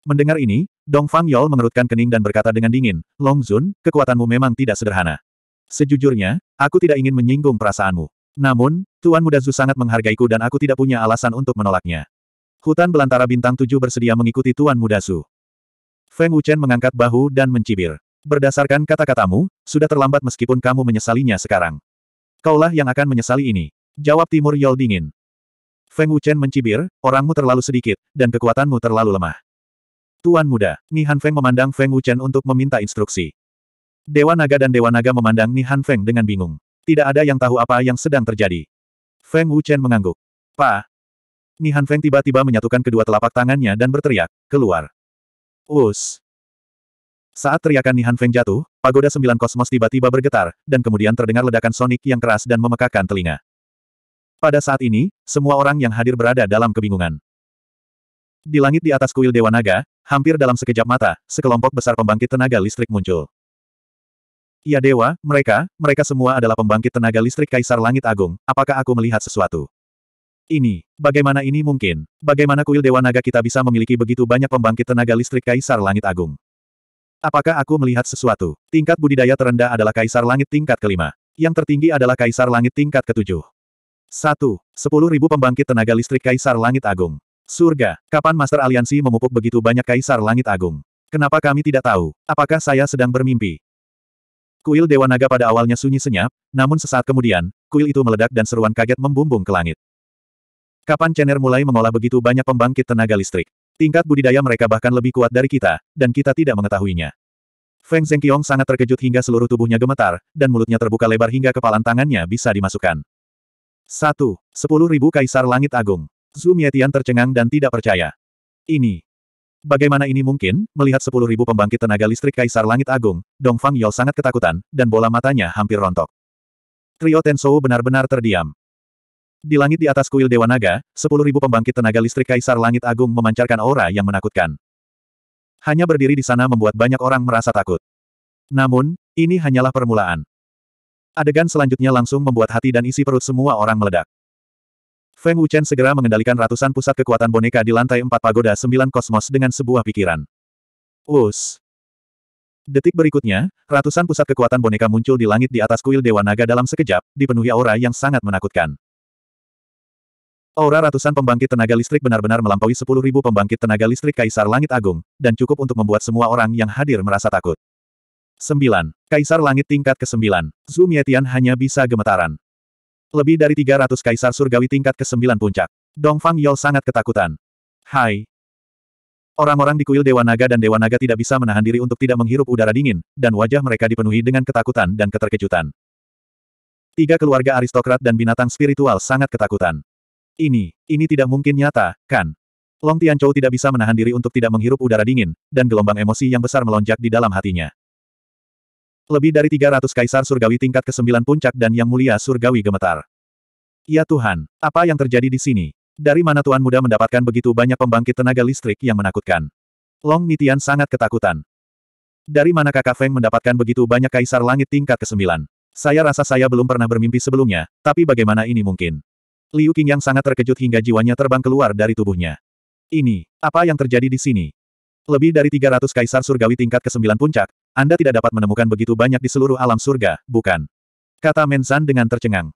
Mendengar ini, Dong Fang Yol mengerutkan kening dan berkata dengan dingin, Long Zun, kekuatanmu memang tidak sederhana. Sejujurnya, aku tidak ingin menyinggung perasaanmu. Namun, Tuan Muda Zu sangat menghargaiku dan aku tidak punya alasan untuk menolaknya. Hutan belantara bintang tujuh bersedia mengikuti Tuan Muda Zu. Feng Wuchen mengangkat bahu dan mencibir. Berdasarkan kata-katamu, sudah terlambat meskipun kamu menyesalinya sekarang. Kaulah yang akan menyesali ini. Jawab Timur Yol dingin. Feng Wuchen mencibir, orangmu terlalu sedikit, dan kekuatanmu terlalu lemah. Tuan muda, Ni Han Feng memandang Feng Wuchen untuk meminta instruksi. Dewa Naga dan Dewa Naga memandang Ni Han Feng dengan bingung. Tidak ada yang tahu apa yang sedang terjadi. Feng Wuchen mengangguk. Pa. Han Feng tiba-tiba menyatukan kedua telapak tangannya dan berteriak, keluar. Us. Saat teriakan Ni Han Feng jatuh, pagoda sembilan kosmos tiba-tiba bergetar, dan kemudian terdengar ledakan sonik yang keras dan memekakan telinga. Pada saat ini, semua orang yang hadir berada dalam kebingungan. Di langit di atas kuil Dewa Naga, hampir dalam sekejap mata, sekelompok besar pembangkit tenaga listrik muncul. Ya Dewa, mereka, mereka semua adalah pembangkit tenaga listrik Kaisar Langit Agung, apakah aku melihat sesuatu? Ini, bagaimana ini mungkin? Bagaimana kuil Dewa Naga kita bisa memiliki begitu banyak pembangkit tenaga listrik Kaisar Langit Agung? Apakah aku melihat sesuatu? Tingkat budidaya terendah adalah Kaisar Langit tingkat kelima. Yang tertinggi adalah Kaisar Langit tingkat ketujuh. sepuluh 10.000 pembangkit tenaga listrik Kaisar Langit Agung. Surga, kapan Master Aliansi memupuk begitu banyak Kaisar Langit Agung? Kenapa kami tidak tahu? Apakah saya sedang bermimpi? Kuil Dewa Naga pada awalnya sunyi senyap, namun sesaat kemudian, kuil itu meledak dan seruan kaget membumbung ke langit. Kapan Chener mulai mengolah begitu banyak pembangkit tenaga listrik? Tingkat budidaya mereka bahkan lebih kuat dari kita, dan kita tidak mengetahuinya. Feng Zhengqiong sangat terkejut hingga seluruh tubuhnya gemetar, dan mulutnya terbuka lebar hingga kepalan tangannya bisa dimasukkan. 1. Sepuluh ribu kaisar langit agung. Zhu Mietian tercengang dan tidak percaya. Ini. Bagaimana ini mungkin, melihat sepuluh ribu pembangkit tenaga listrik Kaisar Langit Agung, Dong Fang Yol sangat ketakutan, dan bola matanya hampir rontok. Trio Tensou benar-benar terdiam. Di langit di atas kuil Dewa Naga, sepuluh ribu pembangkit tenaga listrik Kaisar Langit Agung memancarkan aura yang menakutkan. Hanya berdiri di sana membuat banyak orang merasa takut. Namun, ini hanyalah permulaan. Adegan selanjutnya langsung membuat hati dan isi perut semua orang meledak. Feng Wuchen segera mengendalikan ratusan pusat kekuatan boneka di lantai empat pagoda sembilan kosmos dengan sebuah pikiran. Us. Detik berikutnya, ratusan pusat kekuatan boneka muncul di langit di atas kuil Dewa Naga dalam sekejap, dipenuhi aura yang sangat menakutkan. Aura ratusan pembangkit tenaga listrik benar-benar melampaui sepuluh ribu pembangkit tenaga listrik Kaisar Langit Agung, dan cukup untuk membuat semua orang yang hadir merasa takut. 9. Kaisar Langit tingkat ke-9. Zhu Mietian hanya bisa gemetaran. Lebih dari 300 kaisar surgawi tingkat ke-9 puncak. Dongfang Fang Yol sangat ketakutan. Hai. Orang-orang di kuil Dewa Naga dan Dewa Naga tidak bisa menahan diri untuk tidak menghirup udara dingin, dan wajah mereka dipenuhi dengan ketakutan dan keterkejutan. Tiga keluarga aristokrat dan binatang spiritual sangat ketakutan. Ini, ini tidak mungkin nyata, kan? Long Tianchou tidak bisa menahan diri untuk tidak menghirup udara dingin, dan gelombang emosi yang besar melonjak di dalam hatinya. Lebih dari 300 kaisar surgawi tingkat ke-9 puncak dan yang mulia surgawi gemetar. Ya Tuhan, apa yang terjadi di sini? Dari mana Tuan Muda mendapatkan begitu banyak pembangkit tenaga listrik yang menakutkan? Long Nitian sangat ketakutan. Dari mana kakak Feng mendapatkan begitu banyak kaisar langit tingkat ke-9? Saya rasa saya belum pernah bermimpi sebelumnya, tapi bagaimana ini mungkin? Liu Qing yang sangat terkejut hingga jiwanya terbang keluar dari tubuhnya. Ini, apa yang terjadi di sini? Lebih dari 300 kaisar surgawi tingkat ke-9 puncak, anda tidak dapat menemukan begitu banyak di seluruh alam surga, bukan? Kata Mensan dengan tercengang.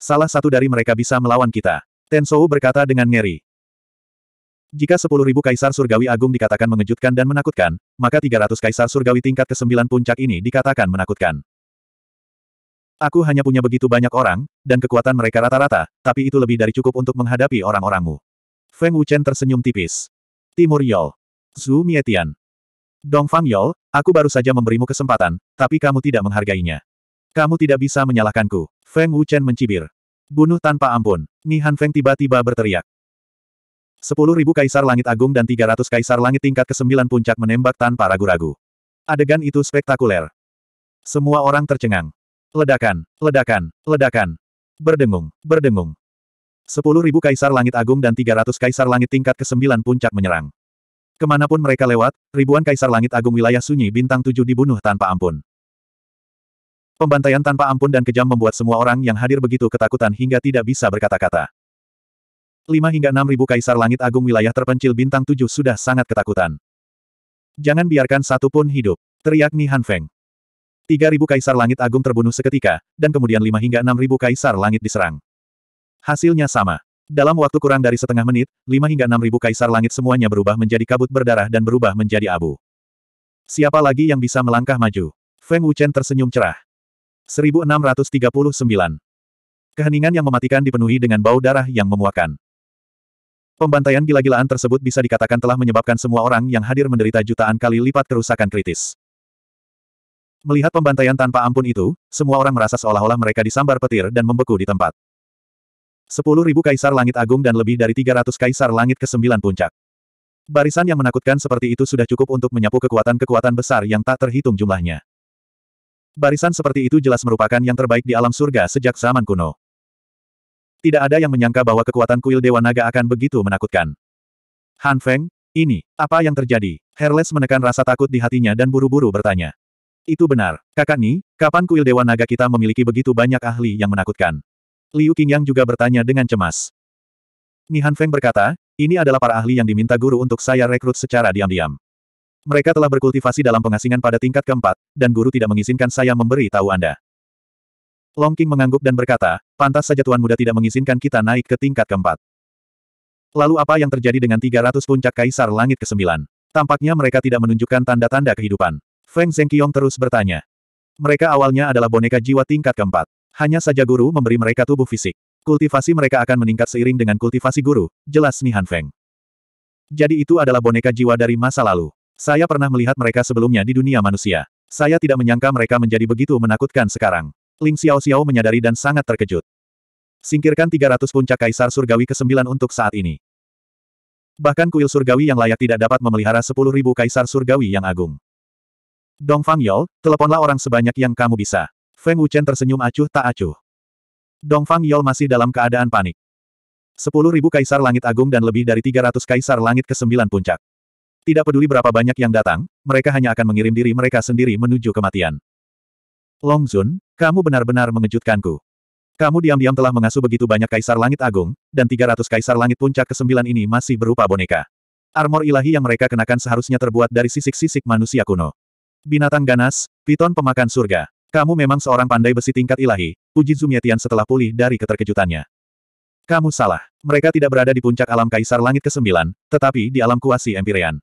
Salah satu dari mereka bisa melawan kita. Tensou berkata dengan ngeri. Jika sepuluh ribu kaisar surgawi agung dikatakan mengejutkan dan menakutkan, maka tiga ratus kaisar surgawi tingkat ke-9 puncak ini dikatakan menakutkan. Aku hanya punya begitu banyak orang, dan kekuatan mereka rata-rata, tapi itu lebih dari cukup untuk menghadapi orang-orangmu. Feng Wuchen tersenyum tipis. Timur Yol. Zhu Mietian. Dong Fang Yol, Aku baru saja memberimu kesempatan, tapi kamu tidak menghargainya. Kamu tidak bisa menyalahkanku. Feng Wuchen mencibir. Bunuh tanpa ampun. Nihan Feng tiba-tiba berteriak. Sepuluh ribu kaisar langit agung dan tiga ratus kaisar langit tingkat kesembilan puncak menembak tanpa ragu-ragu. Adegan itu spektakuler. Semua orang tercengang. Ledakan, ledakan, ledakan. Berdengung, berdengung. Sepuluh ribu kaisar langit agung dan tiga ratus kaisar langit tingkat kesembilan puncak menyerang. Kemanapun mereka lewat, ribuan kaisar langit agung wilayah sunyi bintang tujuh dibunuh tanpa ampun. Pembantaian tanpa ampun dan kejam membuat semua orang yang hadir begitu ketakutan hingga tidak bisa berkata-kata. Lima hingga enam ribu kaisar langit agung wilayah terpencil bintang tujuh sudah sangat ketakutan. Jangan biarkan satu pun hidup, teriak Nihan Feng. Tiga ribu kaisar langit agung terbunuh seketika, dan kemudian lima hingga enam ribu kaisar langit diserang. Hasilnya sama. Dalam waktu kurang dari setengah menit, 5 hingga enam ribu kaisar langit semuanya berubah menjadi kabut berdarah dan berubah menjadi abu. Siapa lagi yang bisa melangkah maju? Feng Wuchen tersenyum cerah. 1639. Keheningan yang mematikan dipenuhi dengan bau darah yang memuakan. Pembantaian gila-gilaan tersebut bisa dikatakan telah menyebabkan semua orang yang hadir menderita jutaan kali lipat kerusakan kritis. Melihat pembantaian tanpa ampun itu, semua orang merasa seolah-olah mereka disambar petir dan membeku di tempat. Sepuluh ribu kaisar langit agung dan lebih dari 300 kaisar langit ke sembilan puncak. Barisan yang menakutkan seperti itu sudah cukup untuk menyapu kekuatan-kekuatan besar yang tak terhitung jumlahnya. Barisan seperti itu jelas merupakan yang terbaik di alam surga sejak zaman kuno. Tidak ada yang menyangka bahwa kekuatan kuil Dewa Naga akan begitu menakutkan. Han Feng, ini, apa yang terjadi? Herles menekan rasa takut di hatinya dan buru-buru bertanya. Itu benar, kakak Ni, kapan kuil Dewa Naga kita memiliki begitu banyak ahli yang menakutkan? Liu Qingyang juga bertanya dengan cemas. Nihan Feng berkata, ini adalah para ahli yang diminta guru untuk saya rekrut secara diam-diam. Mereka telah berkultivasi dalam pengasingan pada tingkat keempat, dan guru tidak mengizinkan saya memberi tahu Anda. Long King mengangguk dan berkata, pantas saja Tuan Muda tidak mengizinkan kita naik ke tingkat keempat. Lalu apa yang terjadi dengan 300 puncak Kaisar Langit ke-9? Tampaknya mereka tidak menunjukkan tanda-tanda kehidupan. Feng Zhengqiong terus bertanya. Mereka awalnya adalah boneka jiwa tingkat keempat. Hanya saja guru memberi mereka tubuh fisik. Kultivasi mereka akan meningkat seiring dengan kultivasi guru, jelas Nihan Feng. Jadi itu adalah boneka jiwa dari masa lalu. Saya pernah melihat mereka sebelumnya di dunia manusia. Saya tidak menyangka mereka menjadi begitu menakutkan sekarang. Ling Xiao Xiao menyadari dan sangat terkejut. Singkirkan 300 puncak kaisar surgawi ke-9 untuk saat ini. Bahkan kuil surgawi yang layak tidak dapat memelihara 10.000 kaisar surgawi yang agung. Dong Fang Yol, teleponlah orang sebanyak yang kamu bisa. Feng Wuchen tersenyum acuh tak acuh. Dongfang Yol masih dalam keadaan panik. Sepuluh kaisar langit agung dan lebih dari tiga kaisar langit ke 9 puncak. Tidak peduli berapa banyak yang datang, mereka hanya akan mengirim diri mereka sendiri menuju kematian. Long Zun, kamu benar-benar mengejutkanku. Kamu diam-diam telah mengasuh begitu banyak kaisar langit agung, dan 300 kaisar langit puncak ke-9 ini masih berupa boneka. Armor ilahi yang mereka kenakan seharusnya terbuat dari sisik-sisik manusia kuno. Binatang ganas, piton pemakan surga. Kamu memang seorang pandai besi tingkat ilahi, puji Zumiatian setelah pulih dari keterkejutannya. Kamu salah. Mereka tidak berada di puncak alam Kaisar Langit ke-9, tetapi di alam kuasi Empyrean.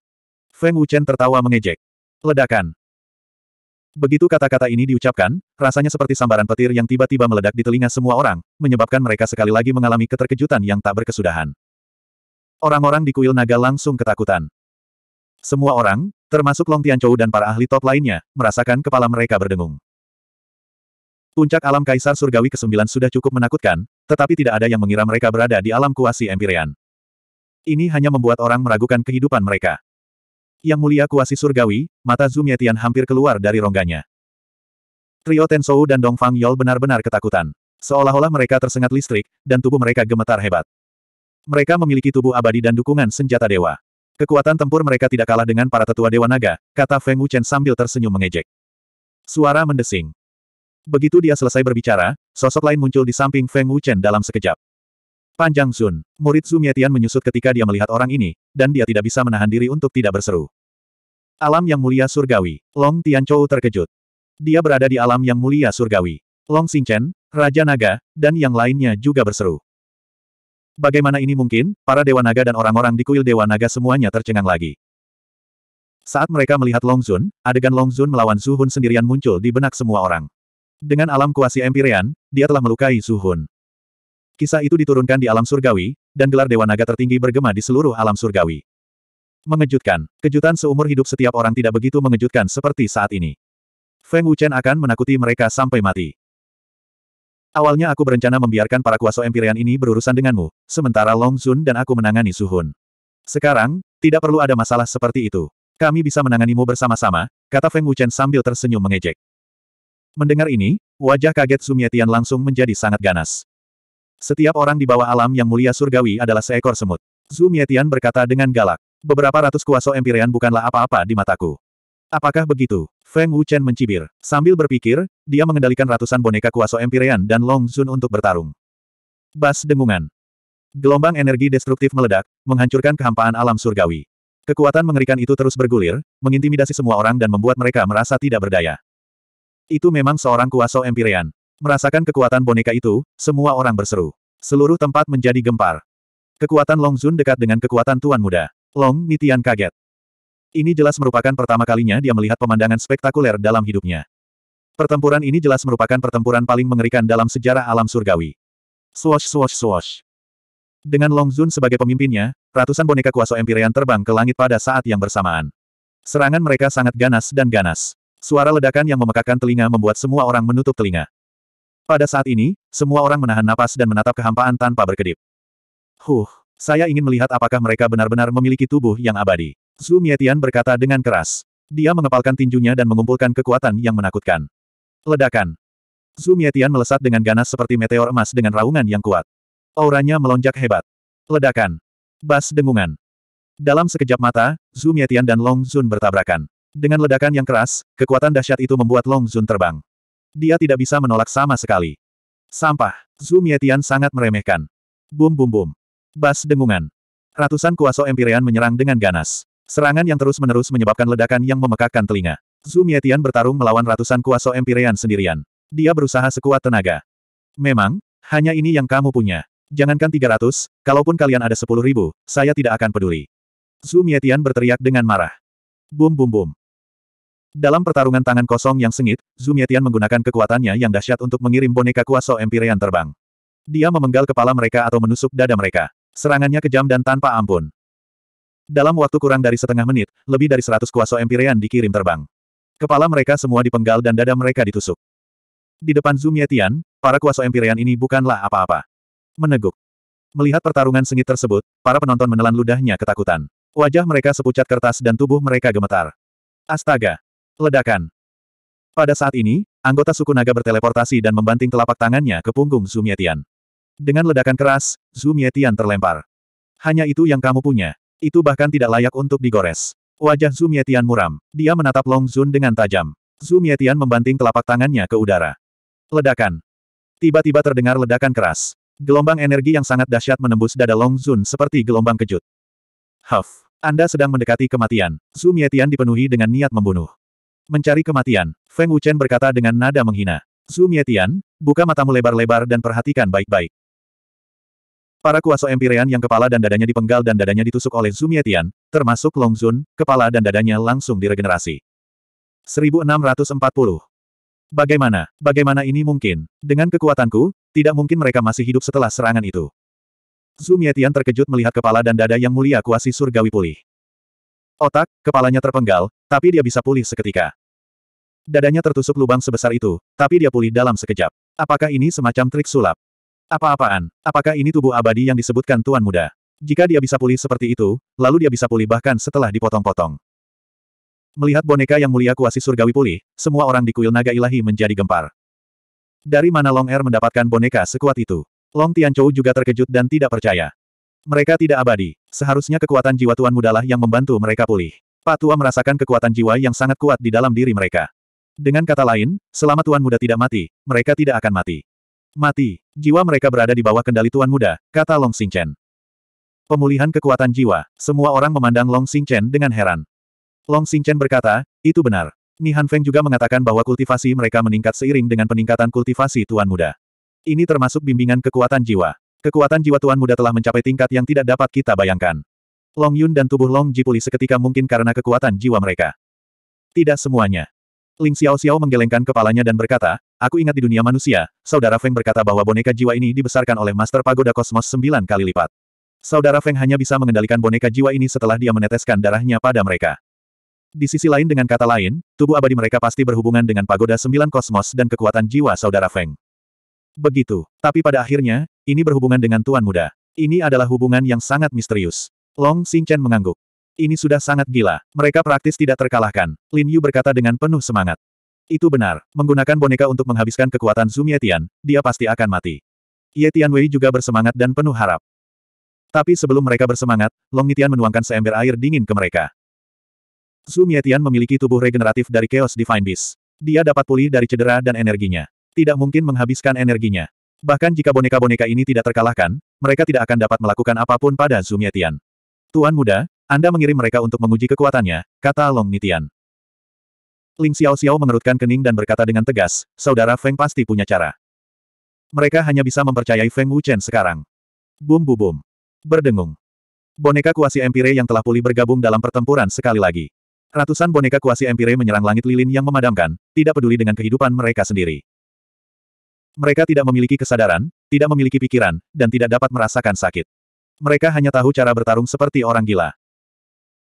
Feng Wuchen tertawa mengejek. Ledakan. Begitu kata-kata ini diucapkan, rasanya seperti sambaran petir yang tiba-tiba meledak di telinga semua orang, menyebabkan mereka sekali lagi mengalami keterkejutan yang tak berkesudahan. Orang-orang di kuil naga langsung ketakutan. Semua orang, termasuk Long Tianchou dan para ahli top lainnya, merasakan kepala mereka berdengung. Puncak alam Kaisar Surgawi ke-9 sudah cukup menakutkan, tetapi tidak ada yang mengira mereka berada di alam kuasi Empyrean. Ini hanya membuat orang meragukan kehidupan mereka. Yang mulia kuasi surgawi, mata Zumietian hampir keluar dari rongganya. Trio Tensou dan Dongfang Yol benar-benar ketakutan. Seolah-olah mereka tersengat listrik, dan tubuh mereka gemetar hebat. Mereka memiliki tubuh abadi dan dukungan senjata dewa. Kekuatan tempur mereka tidak kalah dengan para tetua dewa naga, kata Feng Wuchen sambil tersenyum mengejek. Suara mendesing. Begitu dia selesai berbicara, sosok lain muncul di samping Feng Wuchen dalam sekejap. Panjang Sun, murid Zhu Mietian menyusut ketika dia melihat orang ini, dan dia tidak bisa menahan diri untuk tidak berseru. Alam yang mulia surgawi, Long Tianchou terkejut. Dia berada di alam yang mulia surgawi. Long Xingchen, Raja Naga, dan yang lainnya juga berseru. Bagaimana ini mungkin, para Dewa Naga dan orang-orang di kuil Dewa Naga semuanya tercengang lagi. Saat mereka melihat Long Zun, adegan Long Zun melawan Zuhun Hun sendirian muncul di benak semua orang. Dengan alam kuasi Empyrean, dia telah melukai Suhun. Kisah itu diturunkan di alam surgawi, dan gelar Dewa Naga tertinggi bergema di seluruh alam surgawi. Mengejutkan, kejutan seumur hidup setiap orang tidak begitu mengejutkan seperti saat ini. Feng Wuchen akan menakuti mereka sampai mati. Awalnya aku berencana membiarkan para kuasa Empyrean ini berurusan denganmu, sementara Long Zun dan aku menangani Suhun. Sekarang, tidak perlu ada masalah seperti itu. Kami bisa menanganimu bersama-sama, kata Feng Wuchen sambil tersenyum mengejek. Mendengar ini, wajah kaget Sumietian langsung menjadi sangat ganas. Setiap orang di bawah alam yang mulia surgawi adalah seekor semut. Sumietian berkata dengan galak. Beberapa ratus kuasa empirian bukanlah apa-apa di mataku. Apakah begitu? Feng Wuchen mencibir. Sambil berpikir, dia mengendalikan ratusan boneka kuasa empirian dan Long Zun untuk bertarung. Bas dengungan. Gelombang energi destruktif meledak, menghancurkan kehampaan alam surgawi. Kekuatan mengerikan itu terus bergulir, mengintimidasi semua orang dan membuat mereka merasa tidak berdaya. Itu memang seorang kuasa Empyrean. Merasakan kekuatan boneka itu, semua orang berseru. Seluruh tempat menjadi gempar. Kekuatan Long Zun dekat dengan kekuatan Tuan Muda. Long Nitian kaget. Ini jelas merupakan pertama kalinya dia melihat pemandangan spektakuler dalam hidupnya. Pertempuran ini jelas merupakan pertempuran paling mengerikan dalam sejarah alam surgawi. Swash swash swash. Dengan Long Zun sebagai pemimpinnya, ratusan boneka kuasa Empyrean terbang ke langit pada saat yang bersamaan. Serangan mereka sangat ganas dan ganas. Suara ledakan yang memekakan telinga membuat semua orang menutup telinga. Pada saat ini, semua orang menahan napas dan menatap kehampaan tanpa berkedip. Huh, saya ingin melihat apakah mereka benar-benar memiliki tubuh yang abadi. Zhu Mietian berkata dengan keras. Dia mengepalkan tinjunya dan mengumpulkan kekuatan yang menakutkan. Ledakan. Zhu Mietian melesat dengan ganas seperti meteor emas dengan raungan yang kuat. Auranya melonjak hebat. Ledakan. Bas dengungan. Dalam sekejap mata, Zhu Mietian dan Long Zun bertabrakan. Dengan ledakan yang keras, kekuatan dahsyat itu membuat Long Zun terbang. Dia tidak bisa menolak sama sekali. Sampah. Zhu Mietian sangat meremehkan. Bum bum bum. Bas dengungan. Ratusan kuasa Empyrean menyerang dengan ganas. Serangan yang terus-menerus menyebabkan ledakan yang memekakkan telinga. Zhu Mietian bertarung melawan ratusan kuasa Empyrean sendirian. Dia berusaha sekuat tenaga. Memang, hanya ini yang kamu punya. Jangankan 300, kalaupun kalian ada sepuluh ribu, saya tidak akan peduli. Zhu Mietian berteriak dengan marah. Bum bum bum. Dalam pertarungan tangan kosong yang sengit, Zhu Mietian menggunakan kekuatannya yang dahsyat untuk mengirim boneka kuasa Empyrean terbang. Dia memenggal kepala mereka atau menusuk dada mereka. Serangannya kejam dan tanpa ampun. Dalam waktu kurang dari setengah menit, lebih dari seratus kuasa Empyrean dikirim terbang. Kepala mereka semua dipenggal dan dada mereka ditusuk. Di depan Zhu Mietian, para kuasa Empyrean ini bukanlah apa-apa. Meneguk. Melihat pertarungan sengit tersebut, para penonton menelan ludahnya ketakutan. Wajah mereka sepucat kertas dan tubuh mereka gemetar. Astaga, Ledakan. Pada saat ini, anggota suku naga berteleportasi dan membanting telapak tangannya ke punggung Zumietian. Dengan ledakan keras, Zumietian terlempar. Hanya itu yang kamu punya. Itu bahkan tidak layak untuk digores. Wajah Zumietian muram. Dia menatap Long Zun dengan tajam. Zumietian membanting telapak tangannya ke udara. Ledakan. Tiba-tiba terdengar ledakan keras. Gelombang energi yang sangat dahsyat menembus dada Long Zun seperti gelombang kejut. Huff. Anda sedang mendekati kematian. Zumietian dipenuhi dengan niat membunuh. Mencari kematian, Feng Wuchen berkata dengan nada menghina. Su Mietian, buka matamu lebar-lebar dan perhatikan baik-baik. Para kuasa empirean yang kepala dan dadanya dipenggal dan dadanya ditusuk oleh Su Mietian, termasuk Long Zun, kepala dan dadanya langsung diregenerasi. 1640. Bagaimana, bagaimana ini mungkin? Dengan kekuatanku, tidak mungkin mereka masih hidup setelah serangan itu. Zu Mietian terkejut melihat kepala dan dada yang mulia kuasi surgawi pulih. Otak, kepalanya terpenggal, tapi dia bisa pulih seketika. Dadanya tertusuk lubang sebesar itu, tapi dia pulih dalam sekejap. Apakah ini semacam trik sulap? Apa-apaan? Apakah ini tubuh abadi yang disebutkan Tuan Muda? Jika dia bisa pulih seperti itu, lalu dia bisa pulih bahkan setelah dipotong-potong. Melihat boneka yang mulia kuasi surgawi pulih, semua orang di kuil naga ilahi menjadi gempar. Dari mana Long Er mendapatkan boneka sekuat itu? Long Tianchou juga terkejut dan tidak percaya. Mereka tidak abadi. Seharusnya kekuatan jiwa Tuan Mudalah yang membantu mereka pulih. Pak Tua merasakan kekuatan jiwa yang sangat kuat di dalam diri mereka. Dengan kata lain, selama Tuan Muda tidak mati, mereka tidak akan mati. Mati. Jiwa mereka berada di bawah kendali Tuan Muda, kata Long Xingchen. Pemulihan kekuatan jiwa, semua orang memandang Long Xingchen dengan heran. Long Xingchen berkata, itu benar. Ni Han Feng juga mengatakan bahwa kultivasi mereka meningkat seiring dengan peningkatan kultivasi Tuan Muda. Ini termasuk bimbingan kekuatan jiwa. Kekuatan jiwa Tuan Muda telah mencapai tingkat yang tidak dapat kita bayangkan. Long Yun dan tubuh Long Ji pulih seketika mungkin karena kekuatan jiwa mereka. Tidak semuanya. Ling Xiao Xiao menggelengkan kepalanya dan berkata, Aku ingat di dunia manusia, Saudara Feng berkata bahwa boneka jiwa ini dibesarkan oleh Master Pagoda Kosmos sembilan kali lipat. Saudara Feng hanya bisa mengendalikan boneka jiwa ini setelah dia meneteskan darahnya pada mereka. Di sisi lain dengan kata lain, tubuh abadi mereka pasti berhubungan dengan pagoda sembilan kosmos dan kekuatan jiwa saudara Feng. Begitu. Tapi pada akhirnya, ini berhubungan dengan Tuan Muda. Ini adalah hubungan yang sangat misterius. Long Xingchen mengangguk. Ini sudah sangat gila. Mereka praktis tidak terkalahkan. Lin Yu berkata dengan penuh semangat. Itu benar. Menggunakan boneka untuk menghabiskan kekuatan Zoom Yetian, dia pasti akan mati. Yetian Wei juga bersemangat dan penuh harap. Tapi sebelum mereka bersemangat, Long Nitian menuangkan seember air dingin ke mereka. Zoom Yetian memiliki tubuh regeneratif dari Chaos Divine Beast. Dia dapat pulih dari cedera dan energinya tidak mungkin menghabiskan energinya. Bahkan jika boneka-boneka ini tidak terkalahkan, mereka tidak akan dapat melakukan apapun pada Zumietian. Tuan muda, Anda mengirim mereka untuk menguji kekuatannya, kata Long Nitian. Ling Xiao Xiao mengerutkan kening dan berkata dengan tegas, saudara Feng pasti punya cara. Mereka hanya bisa mempercayai Feng Wuchen sekarang. Bum bu bum. Berdengung. Boneka kuasi empire yang telah pulih bergabung dalam pertempuran sekali lagi. Ratusan boneka kuasi empire menyerang langit lilin yang memadamkan, tidak peduli dengan kehidupan mereka sendiri. Mereka tidak memiliki kesadaran, tidak memiliki pikiran, dan tidak dapat merasakan sakit. Mereka hanya tahu cara bertarung seperti orang gila.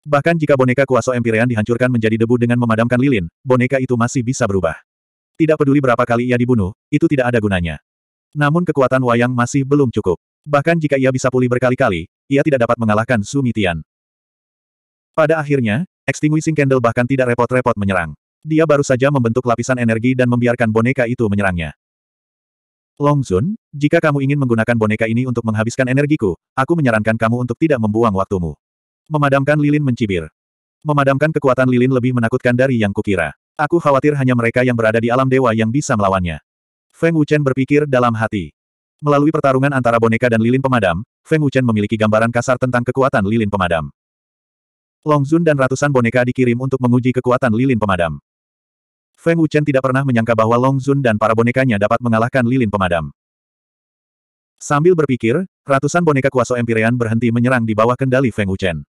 Bahkan jika boneka kuasa Empyrean dihancurkan menjadi debu dengan memadamkan lilin, boneka itu masih bisa berubah. Tidak peduli berapa kali ia dibunuh, itu tidak ada gunanya. Namun kekuatan wayang masih belum cukup. Bahkan jika ia bisa pulih berkali-kali, ia tidak dapat mengalahkan Sumitian. Pada akhirnya, Extinguishing Candle bahkan tidak repot-repot menyerang. Dia baru saja membentuk lapisan energi dan membiarkan boneka itu menyerangnya. Long Zun, jika kamu ingin menggunakan boneka ini untuk menghabiskan energiku, aku menyarankan kamu untuk tidak membuang waktumu. Memadamkan lilin mencibir. Memadamkan kekuatan lilin lebih menakutkan dari yang kukira. Aku khawatir hanya mereka yang berada di alam dewa yang bisa melawannya. Feng Wuchen berpikir dalam hati. Melalui pertarungan antara boneka dan lilin pemadam, Feng Wuchen memiliki gambaran kasar tentang kekuatan lilin pemadam. Long Zun dan ratusan boneka dikirim untuk menguji kekuatan lilin pemadam. Feng Wuchen tidak pernah menyangka bahwa Long Zun dan para bonekanya dapat mengalahkan lilin pemadam. Sambil berpikir, ratusan boneka kuasa Empyrean berhenti menyerang di bawah kendali Feng Wuchen.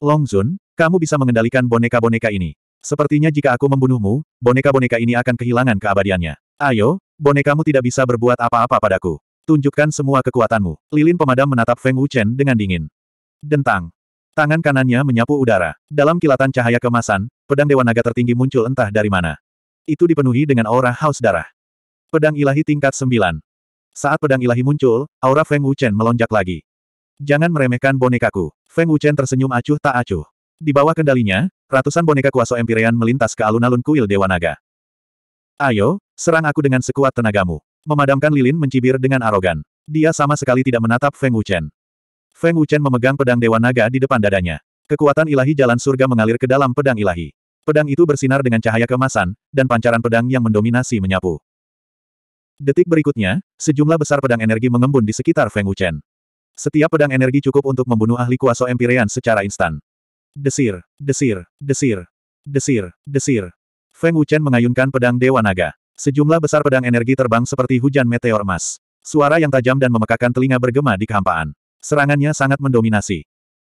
Long Zun, kamu bisa mengendalikan boneka-boneka ini. Sepertinya jika aku membunuhmu, boneka-boneka ini akan kehilangan keabadiannya. Ayo, bonekamu tidak bisa berbuat apa-apa padaku. Tunjukkan semua kekuatanmu. Lilin pemadam menatap Feng Wuchen dengan dingin. Dentang. Tangan kanannya menyapu udara. Dalam kilatan cahaya kemasan, pedang Dewa Naga tertinggi muncul entah dari mana. Itu dipenuhi dengan aura haus darah. Pedang ilahi tingkat 9. Saat pedang ilahi muncul, aura Feng Wuchen melonjak lagi. Jangan meremehkan bonekaku. Feng Wuchen tersenyum acuh tak acuh. Di bawah kendalinya, ratusan boneka kuasa Empyrean melintas ke alun-alun kuil Dewa Naga. Ayo, serang aku dengan sekuat tenagamu. Memadamkan lilin mencibir dengan arogan. Dia sama sekali tidak menatap Feng Wuchen. Feng Wuchen memegang pedang Dewa Naga di depan dadanya. Kekuatan ilahi jalan surga mengalir ke dalam pedang ilahi. Pedang itu bersinar dengan cahaya kemasan, dan pancaran pedang yang mendominasi menyapu. Detik berikutnya, sejumlah besar pedang energi mengembun di sekitar Feng Wuchen. Setiap pedang energi cukup untuk membunuh ahli kuasa empyrean secara instan. Desir, desir, desir, desir, desir. Feng Wuchen mengayunkan pedang Dewa Naga. Sejumlah besar pedang energi terbang seperti hujan meteor emas. Suara yang tajam dan memekakan telinga bergema di kehampaan. Serangannya sangat mendominasi.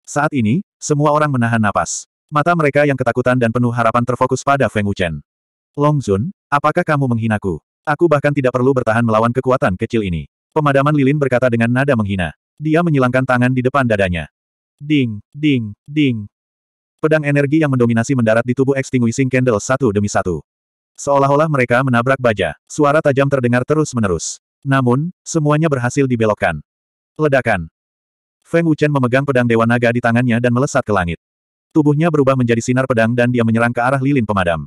Saat ini, semua orang menahan napas. Mata mereka yang ketakutan dan penuh harapan terfokus pada Feng Wuchen. Long Zun, apakah kamu menghinaku? Aku bahkan tidak perlu bertahan melawan kekuatan kecil ini. Pemadaman lilin berkata dengan nada menghina. Dia menyilangkan tangan di depan dadanya. Ding, ding, ding. Pedang energi yang mendominasi mendarat di tubuh Extinguishing Candle satu demi satu. Seolah-olah mereka menabrak baja, suara tajam terdengar terus-menerus. Namun, semuanya berhasil dibelokkan. Ledakan. Feng Wuchen memegang pedang Dewa Naga di tangannya dan melesat ke langit. Tubuhnya berubah menjadi sinar pedang dan dia menyerang ke arah lilin pemadam.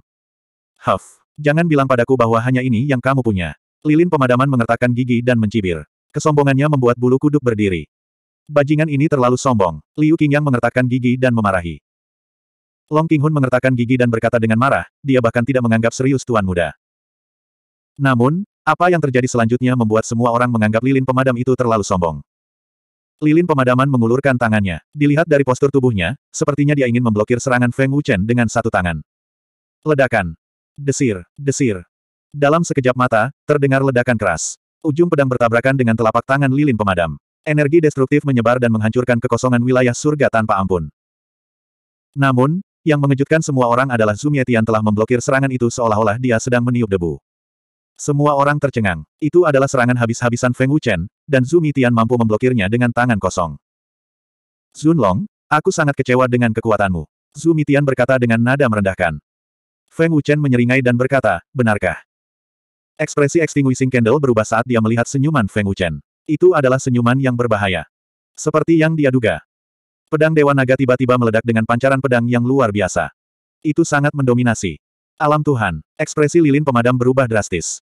Huff, jangan bilang padaku bahwa hanya ini yang kamu punya. Lilin pemadaman mengertakkan gigi dan mencibir. Kesombongannya membuat bulu kuduk berdiri. Bajingan ini terlalu sombong. Liu Qingyang mengertakkan gigi dan memarahi. Long Qinghun mengertakkan gigi dan berkata dengan marah, dia bahkan tidak menganggap serius tuan muda. Namun, apa yang terjadi selanjutnya membuat semua orang menganggap lilin pemadam itu terlalu sombong. Lilin pemadaman mengulurkan tangannya. Dilihat dari postur tubuhnya, sepertinya dia ingin memblokir serangan Feng Wuchen dengan satu tangan. Ledakan. Desir, desir. Dalam sekejap mata, terdengar ledakan keras. Ujung pedang bertabrakan dengan telapak tangan lilin pemadam. Energi destruktif menyebar dan menghancurkan kekosongan wilayah surga tanpa ampun. Namun, yang mengejutkan semua orang adalah Zumietian telah memblokir serangan itu seolah-olah dia sedang meniup debu. Semua orang tercengang. Itu adalah serangan habis-habisan Feng Wuchen, dan Zhu Mitian mampu memblokirnya dengan tangan kosong. Zun Long, aku sangat kecewa dengan kekuatanmu. Zhu Mitian berkata dengan nada merendahkan. Feng Wuchen menyeringai dan berkata, benarkah? Ekspresi extinguishing candle berubah saat dia melihat senyuman Feng Wuchen. Itu adalah senyuman yang berbahaya. Seperti yang dia duga. Pedang Dewa Naga tiba-tiba meledak dengan pancaran pedang yang luar biasa. Itu sangat mendominasi. Alam Tuhan, ekspresi lilin pemadam berubah drastis.